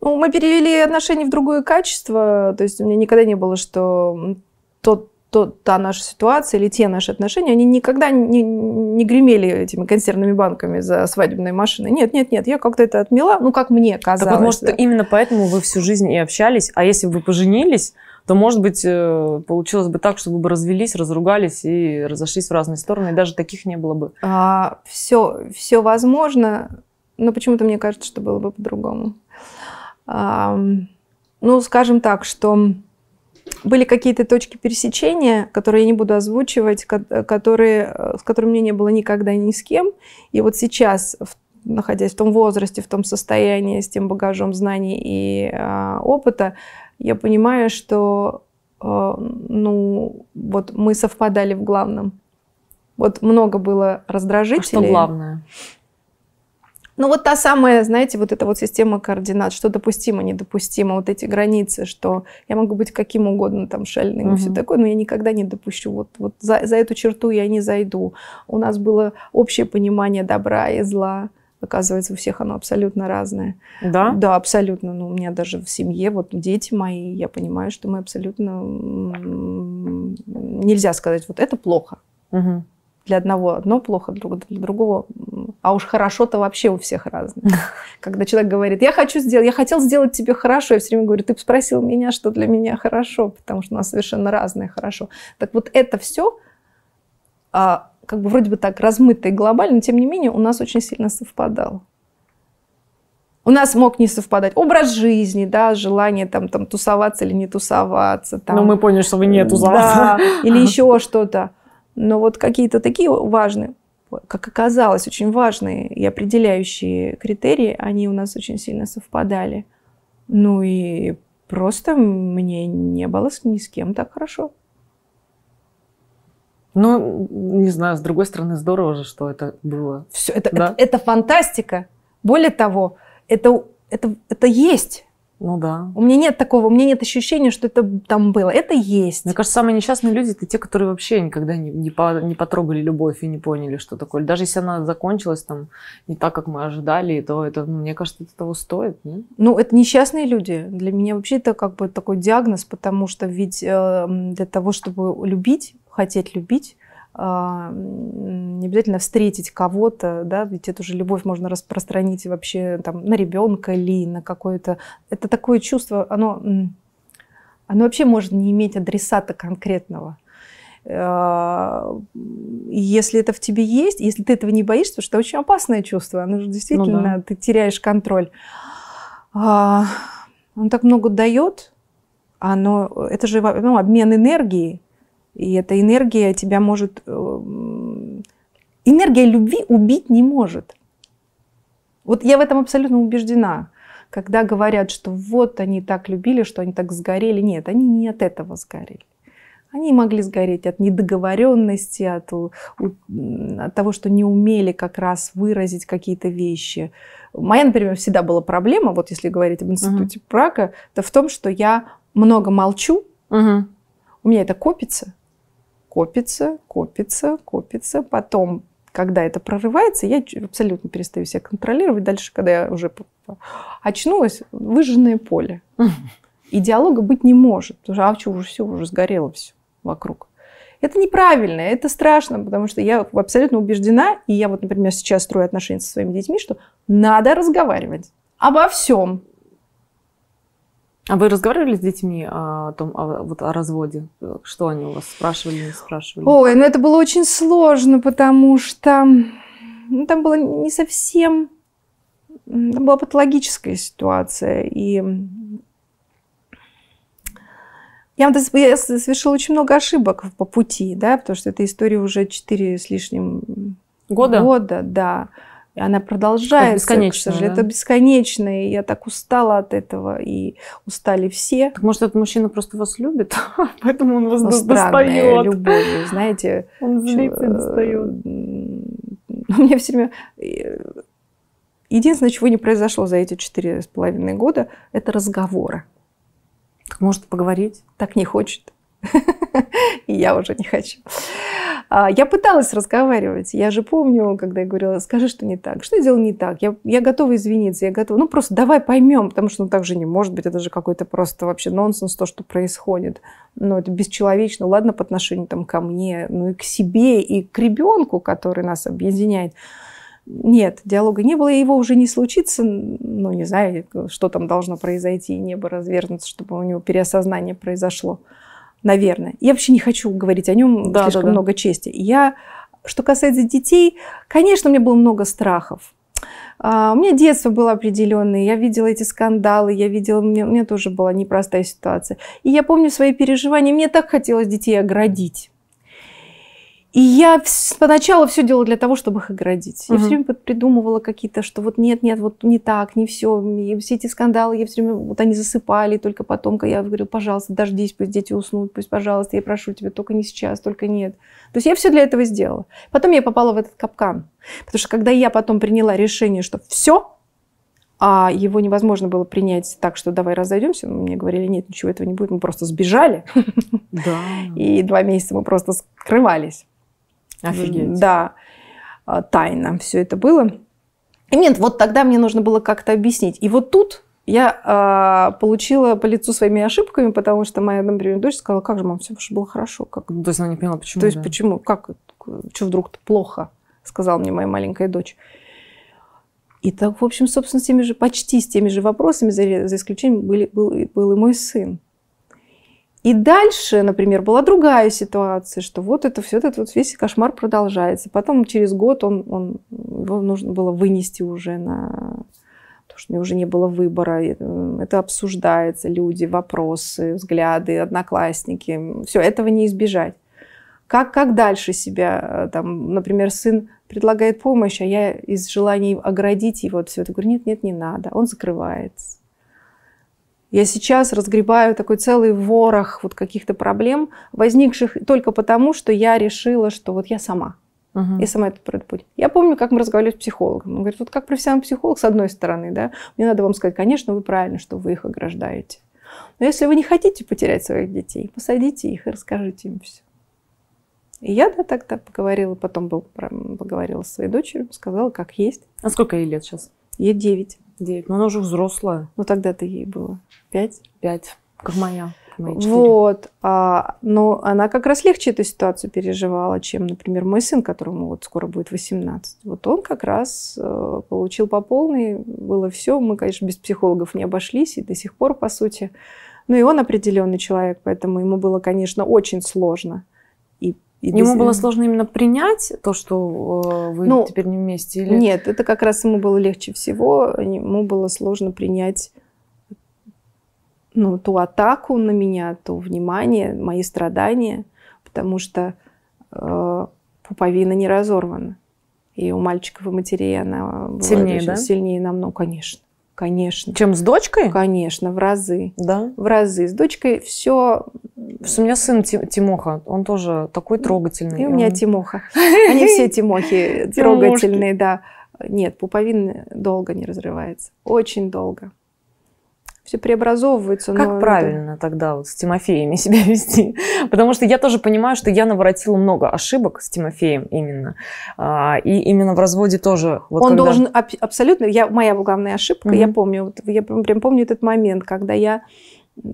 Ну, мы перевели отношения в другое качество, то есть у меня никогда не было, что тот то, та наша ситуация или те наши отношения, они никогда не, не гремели этими консервными банками за свадебной машиной. Нет, нет, нет, я как-то это отмела, ну, как мне казалось. Так может, да. именно поэтому вы всю жизнь и общались, а если бы вы поженились, то, может быть, э, получилось бы так, что вы бы развелись, разругались и разошлись в разные стороны, и даже таких не было бы. А, все, все возможно, но почему-то мне кажется, что было бы по-другому. А, ну, скажем так, что были какие-то точки пересечения, которые я не буду озвучивать, которые, э, с которыми мне не было никогда ни с кем. И вот сейчас, находясь в том возрасте, в том состоянии, с тем багажом знаний и э, опыта, я понимаю, что э, ну, вот мы совпадали в главном. Вот много было раздражителей. А что главное? Ну вот та самая, знаете, вот эта вот система координат, что допустимо, недопустимо, вот эти границы, что я могу быть каким угодно там шальным угу. и все такое, но я никогда не допущу. Вот, вот за, за эту черту я не зайду. У нас было общее понимание добра и зла. Оказывается, у всех оно абсолютно разное. Да? Да, абсолютно. Ну, у меня даже в семье, вот дети мои, я понимаю, что мы абсолютно... Нельзя сказать, вот это плохо. Угу для одного одно плохо, для другого... А уж хорошо-то вообще у всех разное. Когда человек говорит, я хочу сделать, я хотел сделать тебе хорошо, я все время говорю, ты спросил меня, что для меня хорошо, потому что у нас совершенно разное хорошо. Так вот это все а, как бы вроде бы так размыто и глобально, но тем не менее у нас очень сильно совпадало. У нас мог не совпадать образ жизни, да, желание там, там тусоваться или не тусоваться. Ну, там. Но мы поняли, что вы не тусоваться. Да, или еще что-то. Но вот какие-то такие важные, как оказалось, очень важные и определяющие критерии, они у нас очень сильно совпадали. Ну и просто мне не было ни с кем так хорошо. Ну, не знаю, с другой стороны, здорово же, что это было. Все, это, да? это, это фантастика. Более того, это, это, это есть. Ну да. У меня нет такого, у меня нет ощущения, что это там было. Это есть. Мне кажется, самые несчастные люди это те, которые вообще никогда не, не, по, не потрогали любовь и не поняли, что такое. Даже если она закончилась там не так, как мы ожидали, то это, ну, мне кажется, это того стоит. Нет? Ну, это несчастные люди. Для меня вообще это как бы такой диагноз, потому что ведь э, для того, чтобы любить, хотеть любить, а, не обязательно встретить кого-то, да, ведь эту же любовь можно распространить вообще там на ребенка или на какое-то... Это такое чувство, оно, оно вообще может не иметь адресата конкретного. Э, и если это в тебе есть, если ты этого не боишься, что это очень опасное чувство, оно же ну действительно, ну, да. ты теряешь контроль. А, Он так много дает, оно, это же ну, обмен энергией, и эта энергия тебя может... Э, энергия любви убить не может. Вот я в этом абсолютно убеждена. Когда говорят, что вот они так любили, что они так сгорели. Нет, они не от этого сгорели. Они могли сгореть от недоговоренности, от, от того, что не умели как раз выразить какие-то вещи. Моя, например, всегда была проблема, вот если говорить об институте uh-huh. брака, то в том, что я много молчу, uh-huh. у меня это копится, копится, копится, копится. Потом, когда это прорывается, я абсолютно перестаю себя контролировать. Дальше, когда я уже очнулась, выжженное поле. И диалога быть не может. Потому что, а что, уже все, уже сгорело все вокруг. Это неправильно, это страшно, потому что я абсолютно убеждена, и я вот, например, сейчас строю отношения со своими детьми, что надо разговаривать обо всем. А вы разговаривали с детьми а, о том, о, вот о разводе? Что они у вас спрашивали, не спрашивали? Ой, ну это было очень сложно, потому что ну, там было не совсем... Там была патологическая ситуация, и я, я совершила очень много ошибок по пути, да, потому что эта история уже четыре с лишним года. года да. И она продолжается. Это бесконечно. Да? Это бесконечно. И я так устала от этого. И устали все. Так может, этот мужчина просто вас любит? Поэтому он вас ну, достает. любовь, знаете. Он злится и достает. У меня все время... Единственное, чего не произошло за эти четыре с половиной года, это разговоры. Так может поговорить? Так не хочет. И я уже не хочу. А, я пыталась разговаривать. Я же помню, когда я говорила, скажи, что не так. Что я делала не так? Я, я готова извиниться, я готова. Ну, просто давай поймем, потому что ну, так же не может быть. Это же какой-то просто вообще нонсенс, то, что происходит. Ну, это бесчеловечно. Ладно, по отношению там ко мне, ну и к себе, и к ребенку, который нас объединяет. Нет, диалога не было, и его уже не случится. Ну, не знаю, что там должно произойти, и небо развернется, чтобы у него переосознание произошло наверное. Я вообще не хочу говорить о нем да, слишком да, да. много чести. Я, что касается детей, конечно, у меня было много страхов. А, у меня детство было определенное, я видела эти скандалы, я видела, у меня, у меня тоже была непростая ситуация. И я помню свои переживания, мне так хотелось детей оградить. И я поначалу все делала для того, чтобы их оградить. Я все время придумывала какие-то, что вот нет, нет, вот не так, не все. И все эти скандалы, я все время, вот они засыпали, только потом, когда я говорю, пожалуйста, дождись, пусть дети уснут, пусть, пожалуйста, я прошу тебя, только не сейчас, только нет. То есть я все для этого сделала. Потом я попала в этот капкан. Потому что когда я потом приняла решение, что все, а его невозможно было принять так, что давай разойдемся. Но ну, мне говорили, нет, ничего этого не будет, мы просто сбежали. Да. И два месяца мы просто скрывались. Офигеть. Да, а, тайно все это было. И нет, вот тогда мне нужно было как-то объяснить. И вот тут я э, получила по лицу своими ошибками, потому что моя, например, дочь сказала, как же, мам, все же было хорошо. Как... Ну, то есть она не поняла, почему. То есть да? почему, как, что вдруг-то плохо, сказала мне моя маленькая дочь. И так, в общем, собственно, с теми же, почти с теми же вопросами, за, за исключением, были, был, был и мой сын. И дальше, например, была другая ситуация, что вот это все, этот вот весь кошмар продолжается. Потом через год он, он, его нужно было вынести уже на потому что у меня уже не было выбора. Э, это обсуждается, люди, вопросы, взгляды, одноклассники. Все, этого не избежать. Как, как дальше себя, э, там, например, сын предлагает помощь, а я из желаний оградить его от всего, говорю, нет, нет, не надо, он закрывается. Я сейчас разгребаю такой целый ворох вот каких-то проблем, возникших только потому, что я решила, что вот я сама. uh Я сама это пройду путь. Я помню, как мы разговаривали с психологом. Он говорит, вот как профессиональный психолог, с одной стороны, да, мне надо вам сказать, конечно, вы правильно, что вы их ограждаете. Но если вы не хотите потерять своих детей, посадите их и расскажите им все. И я да, тогда поговорила, потом был, поговорила с своей дочерью, сказала, как есть. А сколько ей лет сейчас? Ей девять. Девять. Но она уже взрослая. Ну тогда-то ей было пять? Пять, как моя. Вот. А, но она как раз легче эту ситуацию переживала, чем, например, мой сын, которому вот скоро будет 18. Вот он как раз э, получил по полной, было все. Мы, конечно, без психологов не обошлись и до сих пор, по сути. Ну и он определенный человек, поэтому ему было, конечно, очень сложно. И ему без... было сложно именно принять то, что э, вы ну, теперь не вместе? Или... Нет, это как раз ему было легче всего. Ему было сложно принять ну, ту атаку на меня, то внимание, мои страдания, потому что э, пуповина не разорвана. И у мальчиков и матерей она была сильнее, да? сильнее намного, конечно. Конечно. Чем с дочкой? Конечно, в разы. Да? В разы. С дочкой все... У меня сын Тимоха, он тоже такой трогательный. И у меня он... Тимоха. Они все Тимохи трогательные, да. Нет, пуповин долго не разрывается. Очень долго все преобразовывается. Как правильно это... тогда вот с Тимофеями себя вести? Потому что я тоже понимаю, что я наворотила много ошибок с Тимофеем именно. А, и именно в разводе тоже. Вот Он когда... должен аб- абсолютно... Я, моя главная ошибка, mm-hmm. я помню, вот, я прям помню этот момент, когда я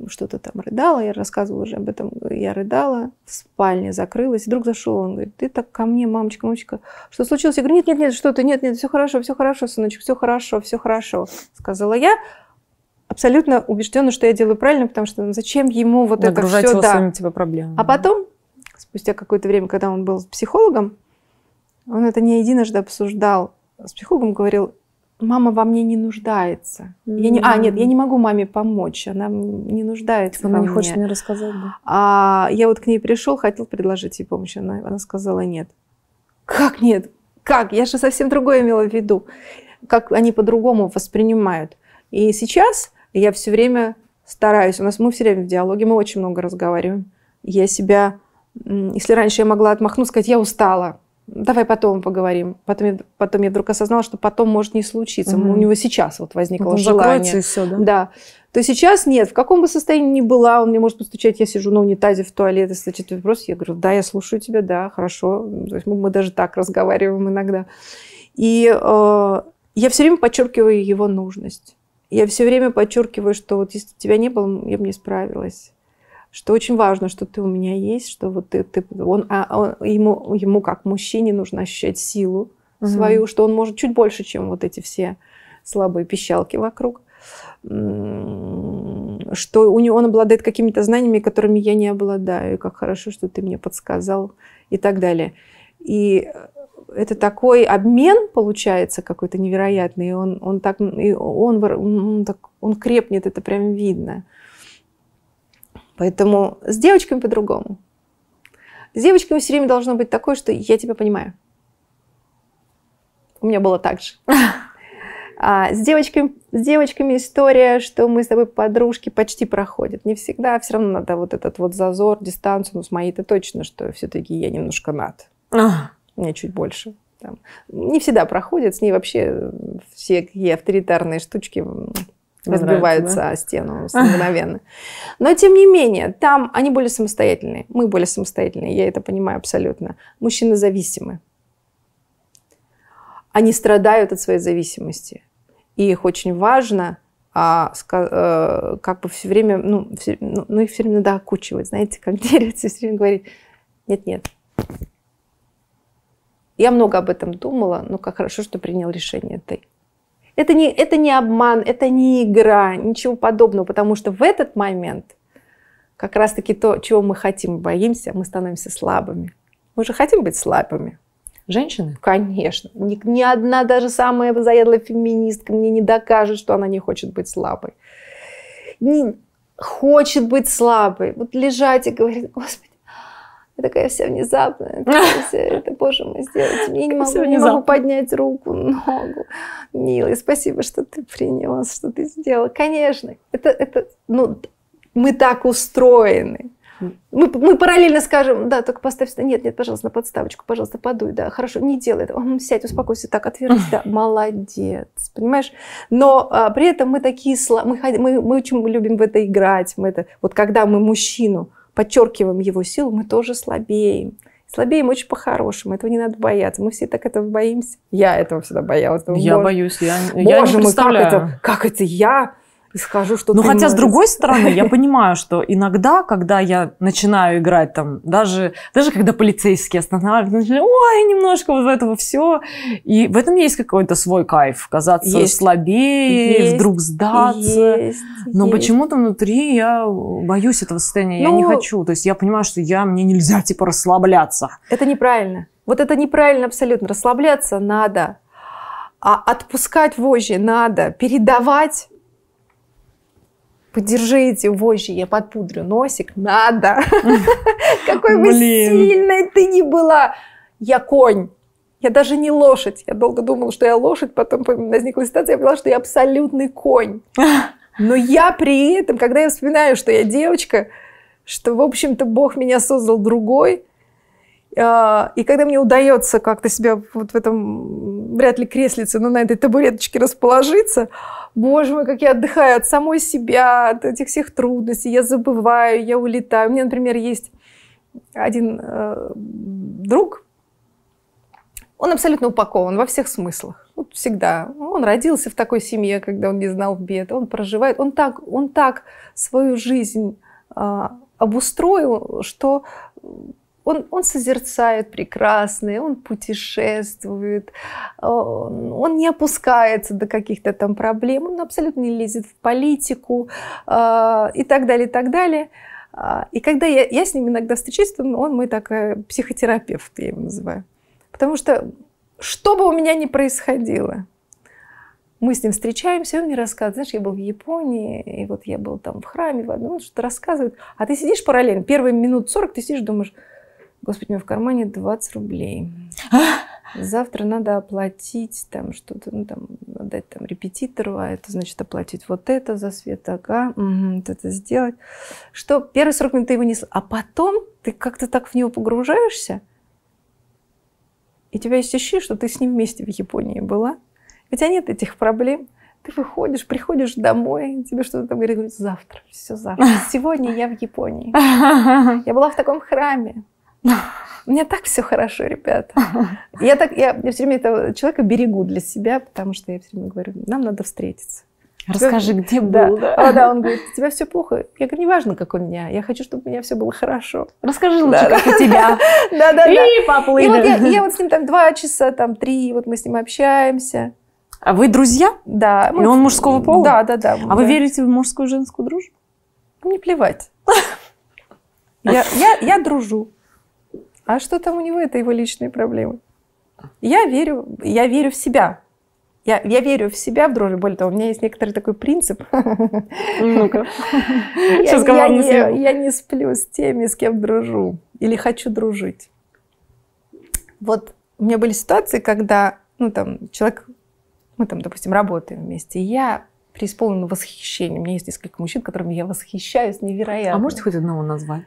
что-то там рыдала, я рассказывала уже об этом, я рыдала, в спальне закрылась, и вдруг зашел, он говорит, ты так ко мне, мамочка, мамочка, что случилось? Я говорю, нет, нет, нет, что ты, нет, нет, все хорошо, все хорошо, сыночек, все хорошо, все хорошо, сказала я, абсолютно убеждена, что я делаю правильно, потому что ну, зачем ему вот Нагружать это все... его да. своими типа проблемами. А потом, спустя какое-то время, когда он был с психологом, он это не единожды обсуждал. С психологом говорил, мама во мне не нуждается. Mm-hmm. Я не, а, нет, я не могу маме помочь, она не нуждается типа, Она не хочет мне рассказать, да? А я вот к ней пришел, хотел предложить ей помощь, она, она сказала нет. Как нет? Как? Я же совсем другое имела в виду. Как они по-другому воспринимают. И сейчас и я все время стараюсь. У нас мы все время в диалоге, мы очень много разговариваем. Я себя, если раньше я могла отмахнуться, сказать, я устала, давай потом поговорим. Потом я, потом я вдруг осознала, что потом может не случиться. Угу. У него сейчас вот возникло вот желание. И все, да? да. То сейчас нет. В каком бы состоянии ни была, он мне может постучать, я сижу на унитазе в туалете, если значит вопрос, я говорю, да, я слушаю тебя, да, хорошо. То есть мы, мы даже так разговариваем иногда. И э, я все время подчеркиваю его нужность. Я все время подчеркиваю, что вот если бы тебя не было, я бы не справилась. Что очень важно, что ты у меня есть, что вот ты, ты он, а он, ему, ему как мужчине нужно ощущать силу угу. свою, что он может чуть больше, чем вот эти все слабые пищалки вокруг что у него он обладает какими-то знаниями, которыми я не обладаю, и как хорошо, что ты мне подсказал и так далее. И это такой обмен получается какой-то невероятный, он, он так, и он, он, так, он крепнет, это прям видно. Поэтому с девочками по-другому. С девочками все время должно быть такое, что я тебя понимаю. У меня было так же. А с, девочками, с девочками история, что мы с тобой подружки, почти проходят. Не всегда, все равно надо вот этот вот зазор, дистанцию. Ну, с моей-то точно, что все-таки я немножко над. Ах меня чуть больше. Там. Не всегда проходит, с ней вообще э, все какие авторитарные штучки разбиваются да? о стену мгновенно. Но тем не менее, там они более самостоятельные, мы более самостоятельные, я это понимаю абсолютно. Мужчины зависимы. Они страдают от своей зависимости. И их очень важно а, э, как бы все время, ну, все, ну, ну, их все время надо окучивать, знаете, как деревце, все время говорить, нет-нет, я много об этом думала, но как хорошо, что принял решение ты. Это не, это не обман, это не игра, ничего подобного, потому что в этот момент как раз-таки то, чего мы хотим, боимся, мы становимся слабыми. Мы же хотим быть слабыми. Женщины? Конечно. Ни, ни одна даже самая заядлая феминистка мне не докажет, что она не хочет быть слабой. Не хочет быть слабой. Вот лежать и говорить, господи, я такая вся внезапная. Такая вся, это, боже мой, сделать. Я не могу, не могу поднять руку, ногу. Милый, спасибо, что ты приняла, что ты сделал. Конечно, это, это ну, мы так устроены. Мы, мы параллельно скажем, да, только поставь сюда. Нет, нет, пожалуйста, на подставочку, пожалуйста, подуй, да, хорошо, не делай этого. Сядь, успокойся, так, отвернись, да, молодец, понимаешь? Но а, при этом мы такие, мы, мы, мы очень любим в это играть, мы это, вот когда мы мужчину, подчеркиваем его силу, мы тоже слабеем. Слабеем очень по-хорошему, этого не надо бояться. Мы все так этого боимся. Я этого всегда боялась. я боже, боюсь, я, я боже не представляю. Мой, как это, как это я и скажу, что... Ну, хотя, с другой стороны, я понимаю, что иногда, когда я начинаю играть там, даже, даже когда полицейские останавливаются ой, немножко вот этого все. И в этом есть какой-то свой кайф. Казаться есть. слабее, есть. вдруг сдаться. Есть. Но почему-то внутри я боюсь этого состояния, ну, я не ну, хочу. То есть я понимаю, что я, мне нельзя, типа, расслабляться. Это неправильно. Вот это неправильно абсолютно. Расслабляться надо. А отпускать вожжи надо, передавать подержите вожжи, я подпудрю носик, надо. Какой бы сильной ты ни была, я конь. Я даже не лошадь. Я долго думала, что я лошадь, потом возникла ситуация, я поняла, что я абсолютный конь. Но я при этом, когда я вспоминаю, что я девочка, что, в общем-то, Бог меня создал другой, а, и когда мне удается как-то себя вот в этом, вряд ли креслице, но на этой табуреточке расположиться, боже мой, как я отдыхаю от самой себя, от этих всех трудностей, я забываю, я улетаю. У меня, например, есть один э, друг, он абсолютно упакован во всех смыслах. Вот всегда. Он родился в такой семье, когда он не знал бед. Он проживает. Он так, он так свою жизнь э, обустроил, что он, он созерцает прекрасное, он путешествует, э, он не опускается до каких-то там проблем, он абсолютно не лезет в политику э, и так далее, и так далее. А, и когда я, я с ним иногда встречаюсь, то он мой такой психотерапевт, я его называю. Потому что что бы у меня ни происходило, мы с ним встречаемся, он мне рассказывает, знаешь, я был в Японии, и вот я был там в храме в одном, он что-то рассказывает, а ты сидишь параллельно, первые минут 40 ты сидишь, думаешь, Господи, у меня в кармане 20 рублей. Завтра надо оплатить там что-то, ну там, отдать там репетитору, а это значит оплатить вот это за свет, ага, угу, это сделать. Что первый срок ты его не... А потом ты как-то так в него погружаешься, и тебя есть ощущение, что ты с ним вместе в Японии была. У тебя нет этих проблем. Ты выходишь, приходишь домой, тебе что-то там говорят, завтра, все завтра. Сегодня я в Японии. Я была в таком храме. Мне так все хорошо, ребят. Я так, я, я все время этого человека берегу для себя, потому что я все время говорю, нам надо встретиться. Расскажи, типа, где был. Да. Да. А, да, он говорит, у тебя все плохо. Я говорю, неважно, как у меня. Я хочу, чтобы у меня все было хорошо. Расскажи лучше, да, как да, у тебя. Да, да, да. И поплыли. И вот я, я вот с ним там два часа, там три, вот мы с ним общаемся. А вы друзья? Да. Мы... И ну, он мужского пола? Да, да, да. А да. вы верите в мужскую и женскую дружбу? Мне плевать. Я, я, я дружу. А что там у него, это его личные проблемы. Я верю, я верю в себя. Я, я верю в себя, в дрожжи. Более того, у меня есть некоторый такой принцип. Ну-ка. Я, я, не, я не сплю с теми, с кем дружу. Или хочу дружить. Вот у меня были ситуации, когда, ну, там, человек, мы там, допустим, работаем вместе, и я преисполнена восхищением. У меня есть несколько мужчин, которыми я восхищаюсь невероятно. А можете хоть одного назвать?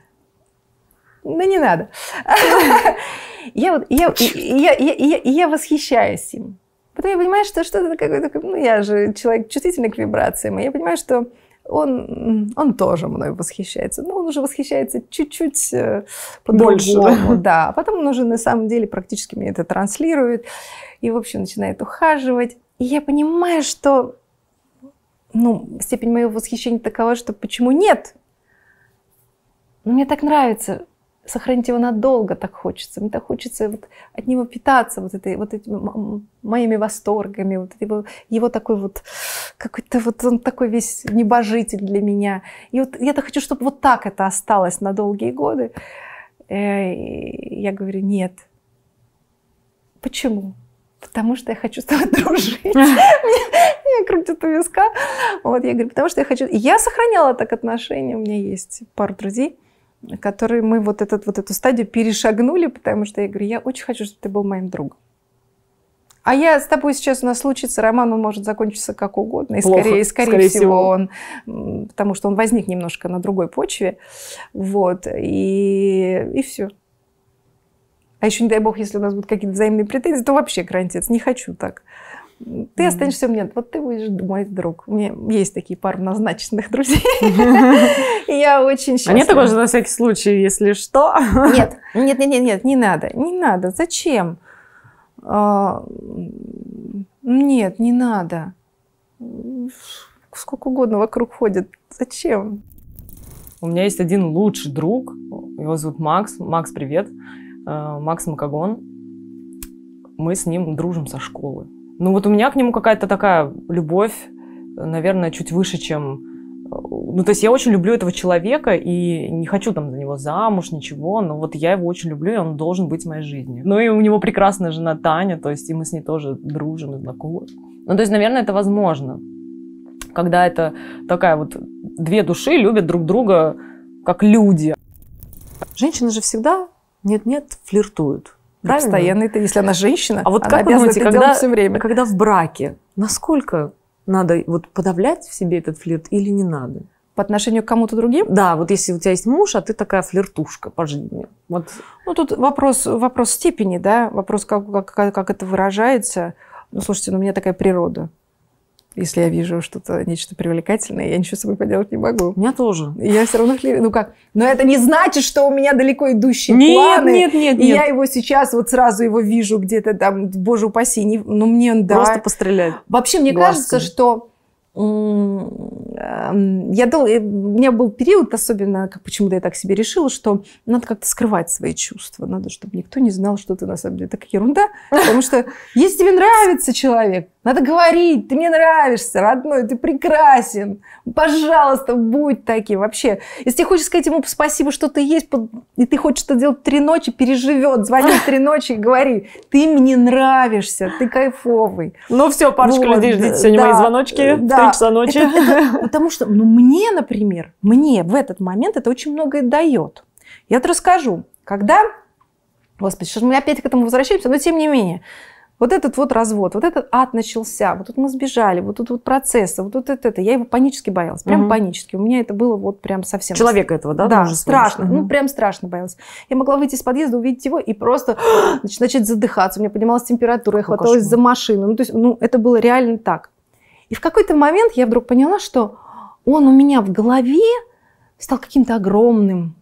да не надо. Я, вот, я, я, я, я, восхищаюсь им. Потому я понимаю, что что-то какое-то... Ну, я же человек чувствительный к вибрациям, и я понимаю, что он, он тоже мной восхищается. Но ну, он уже восхищается чуть-чуть э, по-другому. Да? да. А потом он уже на самом деле практически мне это транслирует. И, в общем, начинает ухаживать. И я понимаю, что ну, степень моего восхищения такова, что почему нет? Но мне так нравится, сохранить его надолго так хочется. Мне так хочется вот от него питаться вот, этой, вот этими моими восторгами, вот его, его такой вот какой-то вот он такой весь небожитель для меня. И вот я так хочу, чтобы вот так это осталось на долгие годы. Э, и я говорю, нет. Почему? Потому что я хочу с тобой дружить. Меня крутит у виска. Вот, я говорю, потому что я хочу... Я сохраняла так отношения, у меня есть пару друзей который мы вот, этот, вот эту стадию перешагнули, потому что я говорю, я очень хочу, чтобы ты был моим другом. А я с тобой сейчас у нас случится, роман он может закончиться как угодно. И Плохо, скорее, скорее, скорее всего, всего он, потому что он возник немножко на другой почве. Вот, и, и все. А еще, не дай бог, если у нас будут какие-то взаимные претензии, то вообще грантец, не хочу так ты останешься у меня, вот ты будешь мой друг. У меня есть такие пары назначенных друзей. Я очень счастлива. А нет такого же на всякий случай, если что? Нет, нет, нет, нет, не надо, не надо. Зачем? А, нет, не надо. Сколько угодно вокруг ходит. Зачем? У меня есть один лучший друг. Его зовут Макс. Макс, привет. А, Макс Макагон. Мы с ним дружим со школы. Ну вот у меня к нему какая-то такая любовь, наверное, чуть выше, чем... Э, ну, то есть я очень люблю этого человека и не хочу там за него замуж, ничего, но вот я его очень люблю, и он должен быть в моей жизни. Ну и у него прекрасная жена Таня, то есть и мы с ней тоже дружим и знакомы. Ну, то есть, наверное, это возможно, когда это такая вот две души любят друг друга как люди. Женщины же всегда нет-нет флиртуют. Правильно? постоянный, это, если она женщина, а вот она как обязана думаете, когда, все время. Когда в браке, насколько надо вот подавлять в себе этот флирт или не надо? По отношению к кому-то другим? Да, вот если у тебя есть муж, а ты такая флиртушка по жизни. Вот. Ну, тут вопрос, вопрос степени, да, вопрос, как, как, как это выражается. Ну, слушайте, ну, у меня такая природа. Если я вижу что-то, нечто привлекательное, я ничего с собой поделать не могу. У меня тоже. Я все равно хлеб... Ну как? Но это не значит, что у меня далеко идущие нет, планы. Нет, нет, нет. И я его сейчас вот сразу его вижу где-то там, боже упаси, не... ну мне да. Просто пострелять. Вообще, мне глазами. кажется, что эм, я дол... Э, у меня был период, особенно, как почему-то я так себе решила, что надо как-то скрывать свои чувства, надо, чтобы никто не знал, что ты на самом деле. Так ерунда, потому что если тебе нравится человек, надо говорить, ты мне нравишься, родной, ты прекрасен. Пожалуйста, будь таким вообще. Если ты хочешь сказать ему спасибо, что ты есть, и ты хочешь что делать три ночи, переживет, звони три ночи и говори, ты мне нравишься, ты кайфовый. Ну все, парочка вот, людей, ждите сегодня да, мои звоночки э, да. в 3 часа ночи. Это, это, потому что ну, мне, например, мне в этот момент это очень многое дает. Я тебе расскажу. Когда Господи, что же мы опять к этому возвращаемся, но тем не менее вот этот вот развод, вот этот ад начался, вот тут мы сбежали, вот тут вот процессы, вот тут это, это. Я его панически боялась, прям угу. панически. У меня это было вот прям совсем... Человека этого, да? Да, страшно, угу. ну прям страшно боялась. Я могла выйти из подъезда, увидеть его и просто начать задыхаться. У меня поднималась температура, я хваталась кошмар. за машину. Ну, то есть, ну, это было реально так. И в какой-то момент я вдруг поняла, что он у меня в голове стал каким-то огромным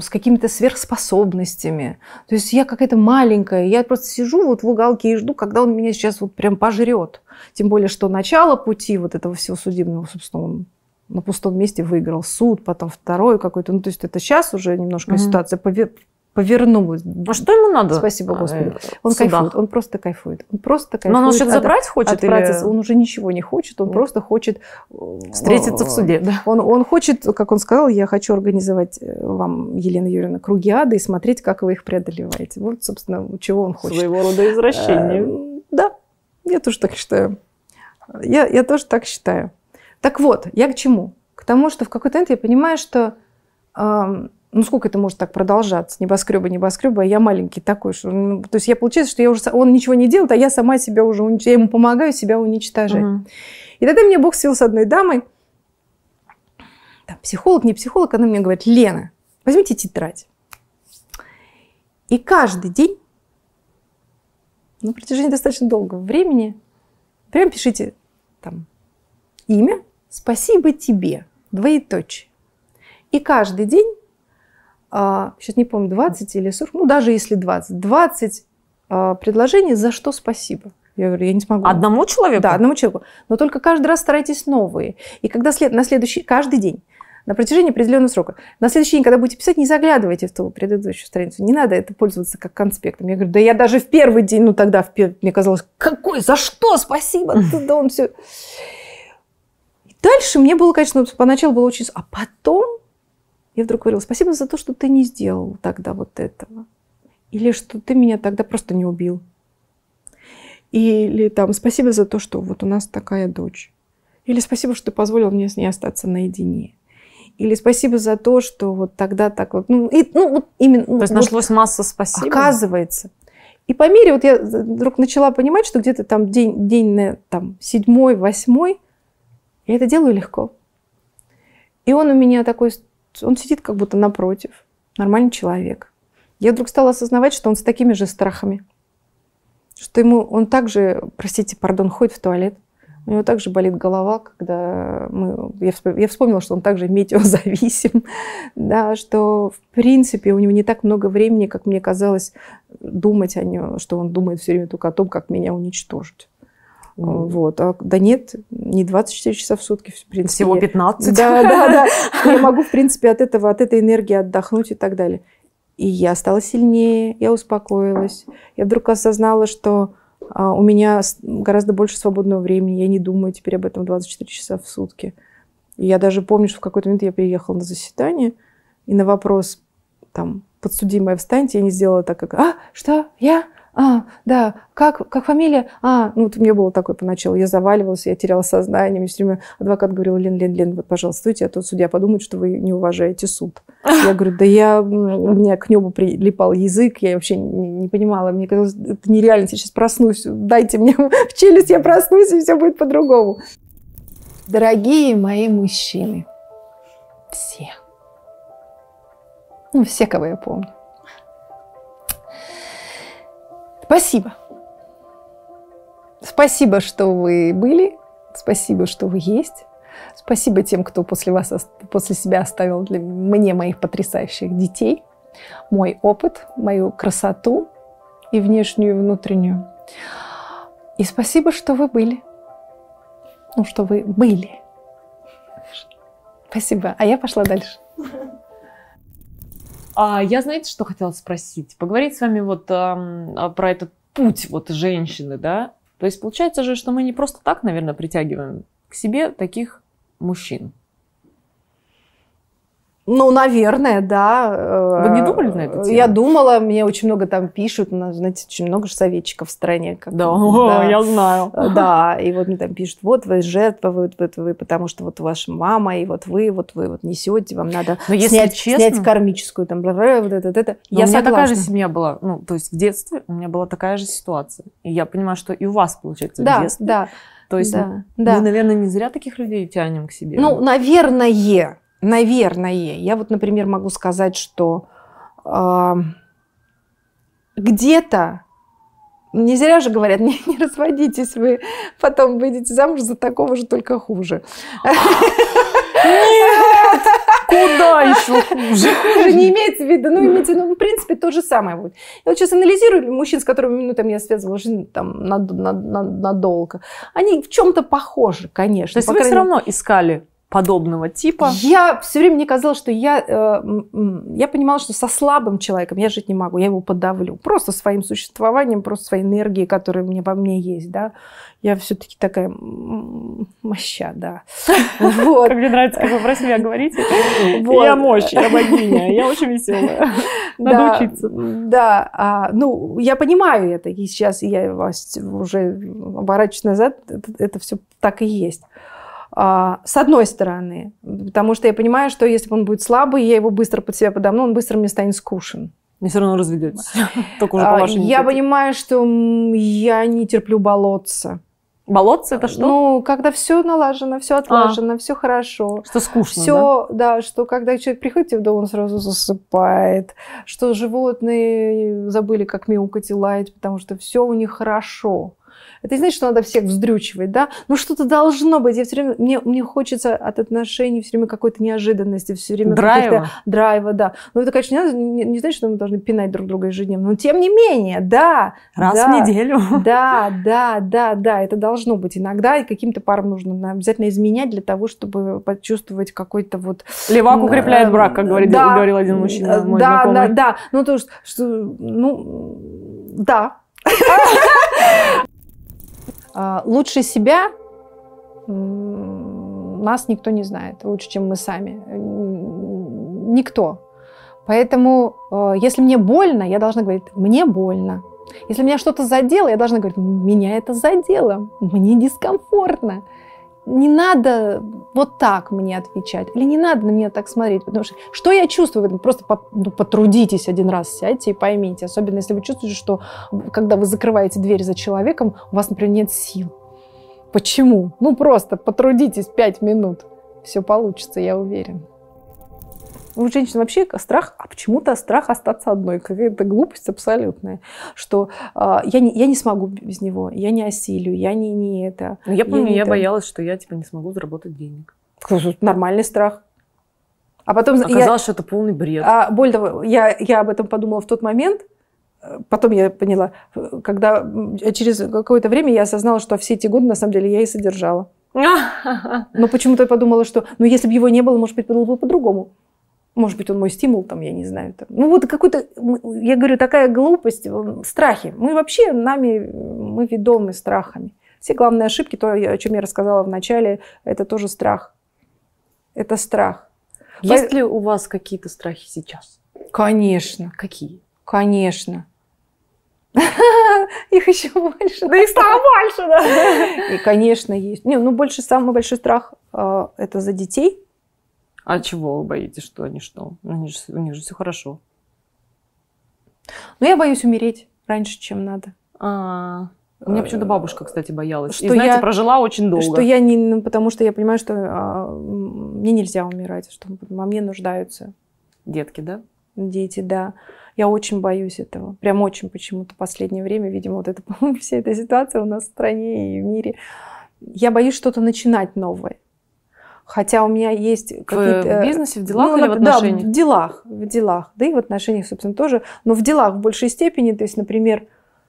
с какими-то сверхспособностями. То есть я какая-то маленькая, я просто сижу вот в уголке и жду, когда он меня сейчас вот прям пожрет. Тем более, что начало пути вот этого всего судебного, собственно, он на пустом месте выиграл суд, потом второй какой-то. Ну, то есть это сейчас уже немножко mm-hmm. ситуация повернулась. А что ему надо? Спасибо, э, Господи. Он сюда. кайфует, он просто кайфует. Он просто кайфует. Но он что забрать от, хочет? или... Он уже ничего не хочет, он Нет. просто хочет... Э, Встретиться в суде, да. Он, он хочет, как он сказал, я хочу организовать э, вам, Елена Юрьевна, круги ада и смотреть, как вы их преодолеваете. Вот, собственно, чего он хочет. Своего рода извращение. Да, я тоже так считаю. Я, я тоже так считаю. Так вот, я к чему? К тому, что в какой-то момент я понимаю, что ну сколько это может так продолжаться, небоскребы, небоскребы, а я маленький такой, что, ну, то есть я получается, что я уже, он ничего не делает, а я сама себя уже, уничтожаю, я ему помогаю себя уничтожать. Угу. И тогда мне Бог свел с одной дамой, там, психолог, не психолог, она мне говорит, Лена, возьмите тетрадь. И каждый день, на протяжении достаточно долгого времени, прям пишите там имя, спасибо тебе, двоеточие. И каждый день сейчас а, не помню, 20 или 40, ну даже если 20, 20 а, предложений, за что спасибо. Я говорю, я не смогу. Одному человеку? Да, одному человеку. Но только каждый раз старайтесь новые. И когда след... на следующий, каждый день, на протяжении определенного срока. На следующий день, когда будете писать, не заглядывайте в ту предыдущую страницу. Не надо это пользоваться как конспектом. Я говорю, да я даже в первый день, ну тогда в пер... мне казалось, какой, за что, спасибо, да он все. И дальше мне было, конечно, поначалу было очень... А потом я вдруг говорила, спасибо за то, что ты не сделал тогда вот этого. Или что ты меня тогда просто не убил. Или там, спасибо за то, что вот у нас такая дочь. Или спасибо, что ты позволил мне с ней остаться наедине. Или спасибо за то, что вот тогда так вот. Ну, и, ну вот именно. То есть ну, вот, нашлось масса спасибо. Оказывается. И по мере, вот я вдруг начала понимать, что где-то там день, день на там, седьмой, восьмой, я это делаю легко. И он у меня такой он сидит как будто напротив. Нормальный человек. Я вдруг стала осознавать, что он с такими же страхами. Что ему, он также, простите, пардон, ходит в туалет. У него также болит голова, когда мы... Я, вспом... я вспомнила, что он также метеозависим, да, что, в принципе, у него не так много времени, как мне казалось, думать о нем, что он думает все время только о том, как меня уничтожить. Вот. А, да нет, не 24 часа в сутки, в принципе. Всего 15? Да, да, да. Я могу, в принципе, от этого, от этой энергии отдохнуть и так далее. И я стала сильнее, я успокоилась. Я вдруг осознала, что а, у меня гораздо больше свободного времени. Я не думаю теперь об этом 24 часа в сутки. И я даже помню, что в какой-то момент я приехала на заседание, и на вопрос там подсудимая, встаньте, я не сделала так, как «А, что? Я?» а, да, как, как фамилия? А, ну, вот мне было такое поначалу, я заваливалась, я теряла сознание, мне все время адвокат говорил, Лен, Лен, Лен, вот, пожалуйста, стойте, а тот судья подумает, что вы не уважаете суд. Я говорю, да я, у меня к небу прилипал язык, я вообще не, не понимала, мне казалось, это нереально, я сейчас проснусь, дайте мне в челюсть, я проснусь, и все будет по-другому. Дорогие мои мужчины, все, ну, все, кого я помню, Спасибо. Спасибо, что вы были. Спасибо, что вы есть. Спасибо тем, кто после вас, после себя оставил для мне моих потрясающих детей, мой опыт, мою красоту и внешнюю, и внутреннюю. И спасибо, что вы были. Ну, что вы были. Спасибо. А я пошла дальше. А я, знаете, что хотела спросить? Поговорить с вами вот а, про этот путь вот женщины, да? То есть получается же, что мы не просто так, наверное, притягиваем к себе таких мужчин. Ну, наверное, да. Э, вы не думали на это? Я думала, мне очень много там пишут, у нас, знаете, очень много же советчиков в стране. Как да. О, я знаю. Э, да, и вот мне там пишут, вот вы жертва, вы, вот вы, потому что вот ваша мама, и вот вы, вот вы вот несете, вам надо Но снять, если снять, честно, снять кармическую, там, бла -бла, вот это, вот это. я у меня согласна. такая же семья была, ну, то есть в детстве у меня была такая же ситуация. И я понимаю, что и у вас, получается, да, в детстве. Да, да. То есть да, мы, да. мы, наверное, не зря таких людей тянем к себе. Ну, наверное наверное, я вот, например, могу сказать, что э, где-то не зря же говорят, не, не разводитесь, вы потом выйдете замуж за такого же, только хуже. Нет! Куда еще хуже? Хуже не имеется в виду. Ну, имеется ну, в принципе, то же самое. будет. Я вот сейчас анализирую мужчин, с которыми ну, там, я связывала жизнь там, надолго. Они в чем-то похожи, конечно. То есть вы все равно искали подобного типа? Я все время мне казалось, что я, э, я понимала, что со слабым человеком я жить не могу, я его подавлю. Просто своим существованием, просто своей энергией, которая мне, во мне есть, да. Я все-таки такая моща, да. Вот. Как Мне нравится, как вы про себя говорите. Я мощь, я богиня, я очень веселая. Надо учиться. Да, а, ну, я понимаю это, и сейчас я вас уже оборачиваюсь назад, это все так и есть. А, с одной стороны, потому что я понимаю, что если он будет слабый, я его быстро под себя подомну, он быстро мне станет скушен. Мне все равно разведется, Только уже а, по вашей Я понимаю, что я не терплю болотца. Болотце это а, что? Ну, когда все налажено, все отлажено, а, все хорошо. Что скучно, все, да? да, что когда человек приходит в дом, он сразу засыпает, что животные забыли, как мяукать и лаять, потому что все у них хорошо. Это не значит, что надо всех вздрючивать, да? Но ну, что-то должно быть. Я все время, мне, мне хочется от отношений все время какой-то неожиданности, все время драйва. драйва, да. Но ну, это, конечно, не, надо, не, не значит, что мы должны пинать друг друга ежедневно. Но тем не менее, да. Раз да, в неделю. Да, да, да, да. Это должно быть иногда. И каким-то парам нужно обязательно изменять для того, чтобы почувствовать какой-то вот... Левак укрепляет э, брак, как говорит, да, говорил один мужчина, э, мой да, знакомый. Да, да, да. Ну, то, что, ну, да, А, лучше себя нас никто не знает, лучше, чем мы сами. Никто. Поэтому, э, если мне больно, я должна говорить, мне больно. Если меня что-то задело, я должна говорить, меня это задело, мне дискомфортно не надо вот так мне отвечать, или не надо на меня так смотреть, потому что что я чувствую? Просто ну, потрудитесь один раз, сядьте и поймите, особенно если вы чувствуете, что когда вы закрываете дверь за человеком, у вас, например, нет сил. Почему? Ну просто потрудитесь пять минут, все получится, я уверена у женщин вообще страх, а почему-то страх остаться одной. Какая-то глупость абсолютная, что э, я, не, я не смогу без него, я не осилю, я не, не это. Ну, я помню, я, я боялась, что я типа не смогу заработать денег. Нормальный страх. А потом оказалось, я, что это полный бред. А, более того, я, я об этом подумала в тот момент, потом я поняла, когда через какое-то время я осознала, что все эти годы на самом деле я и содержала. Но почему-то я подумала, что ну если бы его не было, может быть, было бы по-другому. Может быть, он мой стимул, там, я не знаю. Там. Ну, вот какой-то, я говорю, такая глупость, э, страхи. Мы вообще, нами, мы ведомы страхами. Все главные ошибки, то, о чем я рассказала в начале, это тоже страх. Это страх. Есть По... ли у вас какие-то страхи сейчас? Конечно. Какие? Конечно. Их еще больше. Да их стало больше, да. И, конечно, есть. Не, ну, больше, самый большой страх э, – это за детей – а чего вы боитесь, что они что? Они же, у них же все хорошо. Ну, я боюсь умереть раньше, чем надо. А, у меня э, почему-то бабушка, кстати, боялась. Что и, знаете, я, прожила очень долго. Что я не, ну, потому что я понимаю, что а, мне нельзя умирать, что во мне нуждаются. Детки, да? Дети, да. Я очень боюсь этого. Прям очень почему-то в последнее время, видимо, вот эта, вся эта ситуация у нас в стране и в мире. Я боюсь что-то начинать новое. Хотя у меня есть какие-то... В э, бизнесе, в ну, делах ну, или в отношениях? Да, в делах, в делах. Да и в отношениях, собственно, тоже. Но в делах в большей степени. То есть, например,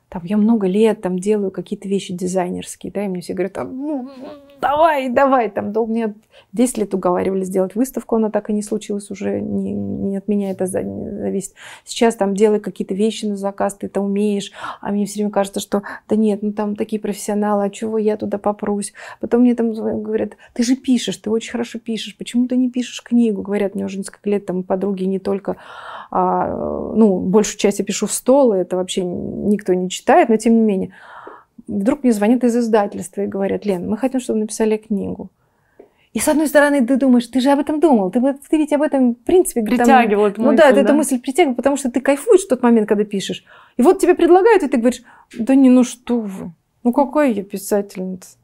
там я много лет там делаю какие-то вещи дизайнерские, да, и мне все говорят, а, ну, давай, давай, там долго меня 10 лет уговаривали сделать выставку, она так и не случилась уже, не, не от меня это зависит. Сейчас там делай какие-то вещи на заказ, ты это умеешь, а мне все время кажется, что да нет, ну там такие профессионалы, а чего я туда попрусь? Потом мне там говорят, ты же пишешь, ты очень хорошо пишешь, почему ты не пишешь книгу? Говорят, мне уже несколько лет там подруги не только, а, ну, большую часть я пишу в стол, и это вообще никто не читает, но тем не менее вдруг мне звонит из издательства и говорят, Лен, мы хотим, чтобы написали книгу. И с одной стороны, ты думаешь, ты же об этом думал, ты, ты ведь об этом, в принципе, притягивал эту мысль. Ну да, да, эта мысль притягивала, потому что ты кайфуешь в тот момент, когда пишешь. И вот тебе предлагают, и ты говоришь, да не, ну что вы, ну какой я писательница.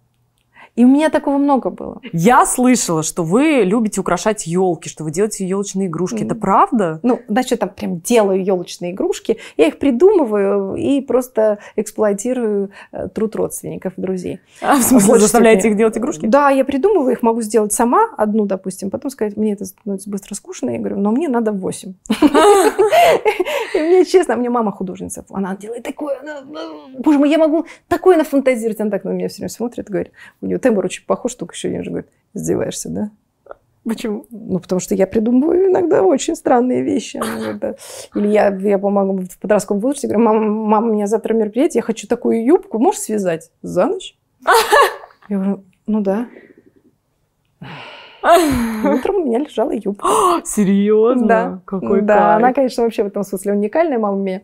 И у меня такого много было. Я слышала, что вы любите украшать елки, что вы делаете елочные игрушки. Mm. Это правда? Ну, значит, там прям делаю елочные игрушки. Я их придумываю и просто эксплуатирую э, труд родственников, и друзей. А, в смысле, Больше заставляете степени. их делать игрушки? Да, я придумываю их, могу сделать сама, одну, допустим, потом сказать, мне это становится быстро скучно. Я говорю, но мне надо восемь. И мне честно, мне мама художница, она делает такое, ну, боже мой, я могу такое нафантазировать. Она так на меня все время смотрит, говорит, у нее тембр очень похож, только еще Нижа говорит, издеваешься, да? Почему? Ну, потому что я придумываю иногда очень странные вещи. Иногда. Или я, я помогу в подростковом возрасте, говорю, мама, мама, у меня завтра мероприятие, я хочу такую юбку, можешь связать за ночь? Я говорю, ну да. утром у меня лежала юбка. Серьезно? Да. Какой да, она, конечно, вообще в этом смысле уникальная, мама у меня.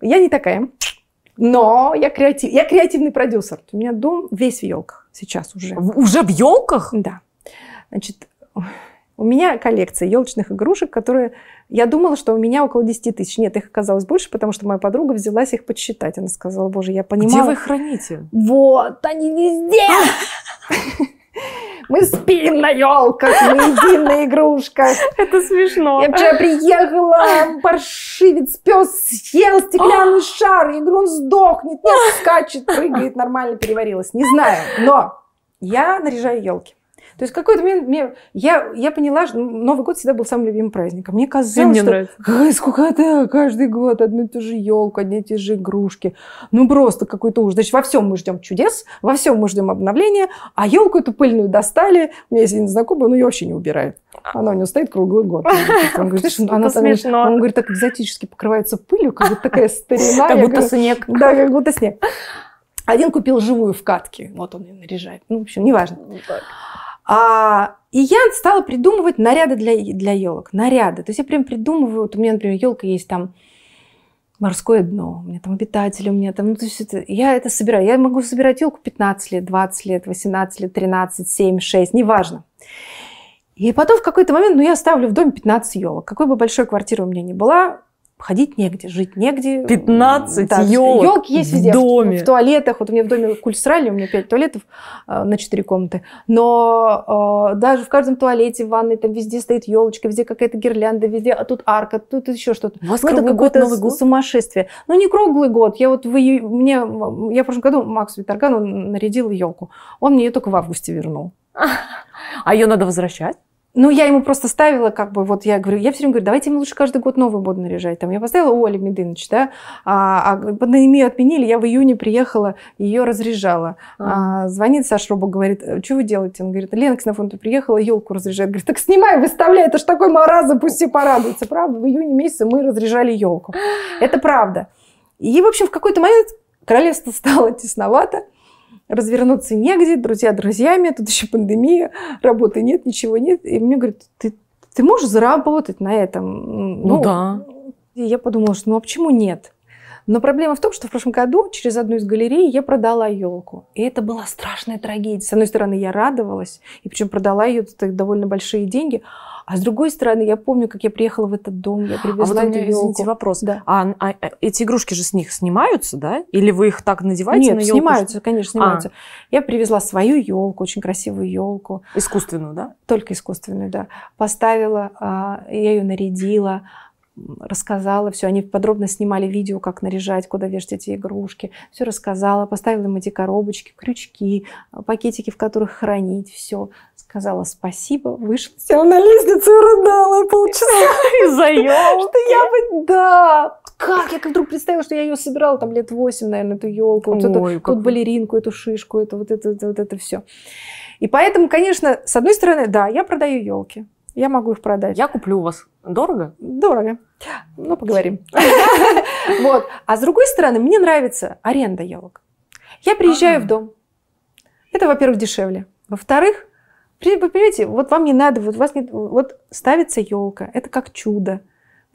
Я не такая. Но я, креатив, я креативный продюсер. У меня дом весь в елках сейчас уже. Уже в елках? Да. Значит, у меня коллекция елочных игрушек, которые я думала, что у меня около 10 тысяч. Нет, их оказалось больше, потому что моя подруга взялась их подсчитать. Она сказала, боже, я понимаю. Где вы их храните? Вот, они везде! мы спим на елках, мы едим на игрушках. Это смешно. Я вчера приехала, паршивец, пес съел стеклянный шар, я он сдохнет, нет, скачет, прыгает, нормально переварилась. Не знаю, но я наряжаю елки. То есть какой-то момент мне, я, я поняла, что Новый год всегда был самым любимым праздником. Мне казалось, мне что нравится. сколько это каждый год, одну и ту же елку, одни и те же игрушки. Ну просто какой-то ужас. Значит, во всем мы ждем чудес, во всем мы ждем обновления, а елку эту пыльную достали. У меня есть один знакомый, но ее вообще не убирает. Она у него стоит круглый год. Он говорит, что она там, он говорит, так экзотически покрывается пылью, как будто такая старина. Как будто снег. Да, как будто снег. Один купил живую в катке. Вот он ее наряжает. Ну, в общем, неважно. Ну, а, и я стала придумывать наряды для, для елок. Наряды. То есть я прям придумываю. Вот у меня, например, елка есть там морское дно, у меня там обитатели, у меня там, ну, то есть это, я это собираю. Я могу собирать елку 15 лет, 20 лет, 18 лет, 13, 7, 6, неважно. И потом в какой-то момент, ну, я ставлю в доме 15 елок. Какой бы большой квартиры у меня ни была, ходить негде, жить негде. 15 да, елок, елок есть везде. В доме. В, в туалетах. Вот у меня в доме кульсрали, у меня 5 туалетов э, на 4 комнаты. Но э, даже в каждом туалете, в ванной, там везде стоит елочка, везде какая-то гирлянда, везде, а тут арка, тут еще что-то. У вас ну, круглый это год, Новый год? сумасшествие. Ну, не круглый год. Я вот в мне... Я в прошлом году Максу Виторгану нарядил елку. Он мне ее только в августе вернул. А ее надо возвращать? Ну, я ему просто ставила, как бы, вот я говорю, я все время говорю, давайте ему лучше каждый год новый буду наряжать. Там я поставила Оли Медыныч, да, а, а пандемию отменили, я в июне приехала, ее разряжала. А. А, звонит Саша Роба, говорит, «Э, что вы делаете? Он говорит, Лена Ксенофонта приехала, елку разряжает. Говорит, так снимай, выставляй, это ж такой маразм, пусть все порадуются. Правда, в июне месяце мы разряжали елку. Это правда. И, в общем, в какой-то момент королевство стало тесновато развернуться негде, друзья друзьями, тут еще пандемия, работы нет, ничего нет. И мне говорят, ты, ты можешь заработать на этом? Ну, ну да. И я подумала, что ну а почему нет? Но проблема в том, что в прошлом году через одну из галерей я продала елку. И это была страшная трагедия. С одной стороны, я радовалась, и причем продала ее за довольно большие деньги. А с другой стороны, я помню, как я приехала в этот дом, я привезла а вот у елку. извините, вопрос. Да. А, а, эти игрушки же с них снимаются, да? Или вы их так надеваете Нет, на елку? снимаются, конечно, а. снимаются. А. Я привезла свою елку, очень красивую елку. Искусственную, да? Только искусственную, да. Поставила, а, я ее нарядила, рассказала все. Они подробно снимали видео, как наряжать, куда вешать эти игрушки. Все рассказала, поставила им эти коробочки, крючки, пакетики, в которых хранить, все. Сказала спасибо, вышла. Села на лестнице рыдала полчаса. Из-за ее. Что я бы, да, как? Я как вдруг представила, что я ее собирала там лет восемь, наверное, эту елку, вот эту, тут балеринку, эту шишку, это вот это, вот это все. И поэтому, конечно, с одной стороны, да, я продаю елки. Я могу их продать. Я куплю у вас. Дорого? Дорого. Ну, поговорим. Вот. А с другой стороны, мне нравится аренда елок. Я приезжаю в дом. Это, во-первых, дешевле. Во-вторых, понимаете, вот вам не надо, вот вас не, вот ставится елка, это как чудо,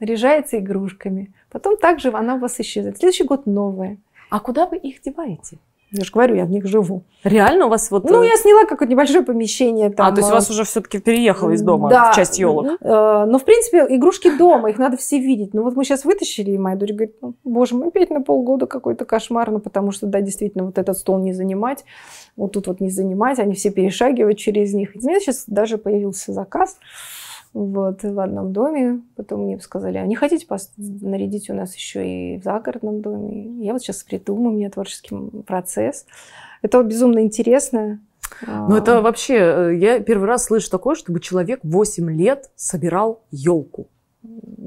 наряжается игрушками, потом также она у вас исчезает. Следующий год новая. А куда вы их деваете? Я же говорю, я в них живу. Реально у вас вот... Ну, э, я сняла какое-то небольшое помещение. Там, а, то есть у э, вас уже все-таки переехало из дома да. часть елок. Э, Но ну, в принципе, игрушки дома, их надо все видеть. Ну, вот мы сейчас вытащили, и моя дочь говорит, «Ну, боже мой, опять на полгода какой-то кошмар, ну, потому что, да, действительно, вот этот стол не занимать, вот тут вот не занимать, они все перешагивают через них. И у меня сейчас даже появился заказ вот, в одном доме. Потом мне сказали, а не хотите нарядить у нас еще и в загородном доме? Я вот сейчас придумаю, у меня творческий процесс. Это безумно интересно. Ну, это а. вообще, э, я первый раз слышу такое, чтобы человек 8 лет собирал елку. 8-15,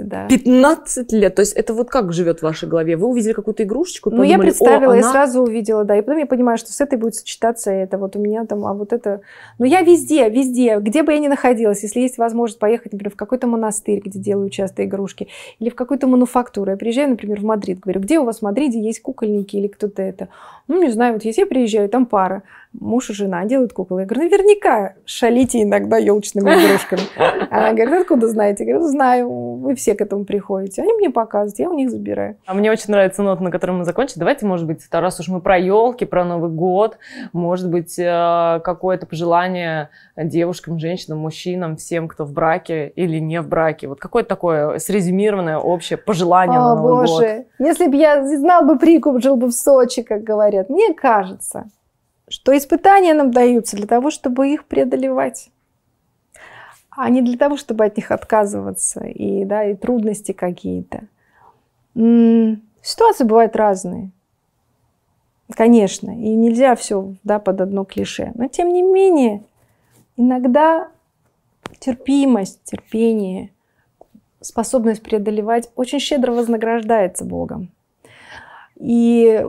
ну, да. 15 лет? То есть это вот как живет в вашей голове? Вы увидели какую-то игрушечку? Ну, подумали, я представила, я она... сразу увидела, да. И потом я понимаю, что с этой будет сочетаться это. Вот у меня там, а вот это... Ну, я везде, везде, где бы я ни находилась, если есть возможность поехать, например, в какой-то монастырь, где делаю часто игрушки, или в какую-то мануфактуру. Я приезжаю, например, в Мадрид, говорю, где у вас в Мадриде есть кукольники или кто-то это? Ну, не знаю, вот если я приезжаю, там пара, муж и жена делают куклы. Я говорю, наверняка «Ну, шалите иногда елочными игрушками. Она говорит, откуда знаете? Я говорю, знаю, вы все к этому приходите. Они мне показывают, я у них забираю. А мне очень нравится нота, на которой мы закончили. Давайте, может быть, раз уж мы про елки, про Новый год, может быть, э, какое-то пожелание девушкам, женщинам, мужчинам, всем, кто в браке или не в браке. Вот какое-то такое срезюмированное общее пожелание О, на Новый боже. год. Если бы я знал бы прикуп, жил бы в Сочи, как говорят говорят, мне кажется, что испытания нам даются для того, чтобы их преодолевать а не для того, чтобы от них отказываться, и, да, и трудности какие-то. Ситуации бывают разные, конечно, и нельзя все да, под одно клише. Но тем не менее, иногда терпимость, терпение, способность преодолевать очень щедро вознаграждается Богом. И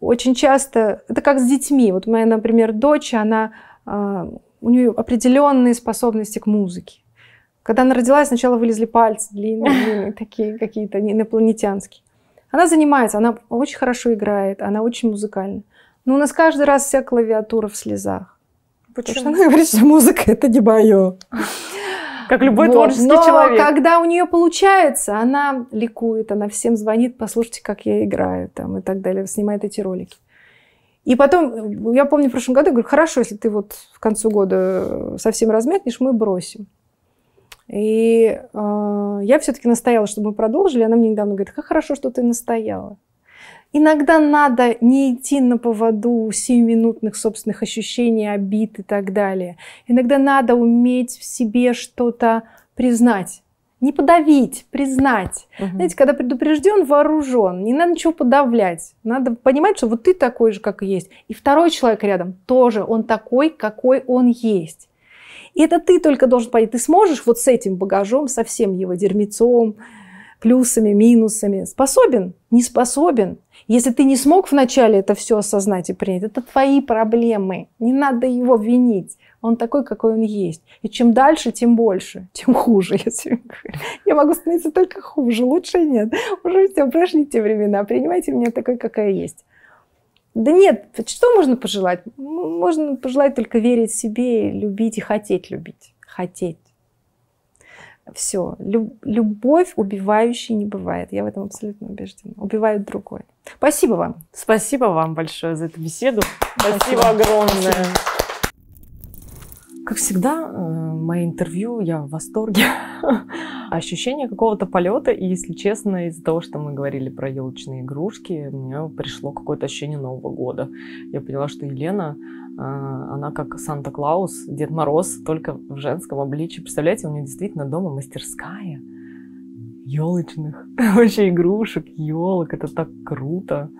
очень часто, это как с детьми. Вот моя, например, дочь, она, а, у нее определенные способности к музыке. Когда она родилась, сначала вылезли пальцы длинные, длинные такие какие-то инопланетянские. Она занимается, она очень хорошо играет, она очень музыкальна. Но у нас каждый раз вся клавиатура в слезах. Почему? Потому что она говорит, что музыка это не мое как любой вот. творческий Но человек. когда у нее получается, она ликует, она всем звонит, послушайте, как я играю, там, и так далее, снимает эти ролики. И потом, я помню, в прошлом году, я говорю, хорошо, если ты вот в конце года совсем размятнешь, мы бросим. И э, я все-таки настояла, чтобы мы продолжили. Она мне недавно говорит, как хорошо, что ты настояла. Иногда надо не идти на поводу сиюминутных собственных ощущений, обид и так далее. Иногда надо уметь в себе что-то признать. Не подавить, признать. Угу. Знаете, когда предупрежден, вооружен, не надо ничего подавлять. Надо понимать, что вот ты такой же, как и есть. И второй человек рядом тоже, он такой, какой он есть. И это ты только должен понять. Ты сможешь вот с этим багажом, со всем его дерьмецом, плюсами, минусами. Способен? Не способен. Если ты не смог вначале это все осознать и принять, это твои проблемы. Не надо его винить. Он такой, какой он есть. И чем дальше, тем больше, тем хуже, я Я могу становиться только хуже, лучше нет. Уже все, прошли те времена, принимайте меня такой, какая есть. Да нет, что можно пожелать? Можно пожелать только верить себе, любить и хотеть любить. Хотеть. Все. Лю- любовь убивающей не бывает. Я в этом абсолютно убеждена. Убивают другой. Спасибо вам. Спасибо вам большое за эту беседу. Спасибо, Спасибо огромное. Как всегда, э, мои интервью, я в восторге. Ощущение какого-то полета, и, если честно, из-за того, что мы говорили про елочные игрушки, у меня пришло какое-то ощущение Нового года. Я поняла, что Елена а, она как Санта-Клаус, Дед Мороз, только в женском обличии. Представляете, у нее действительно дома мастерская елочных вообще игрушек, елок. Это так круто.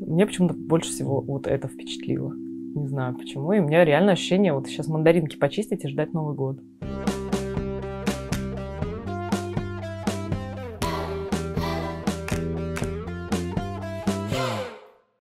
Мне почему-то больше всего вот это впечатлило. Не знаю почему. И у меня реально ощущение, вот сейчас мандаринки почистить и ждать Новый год.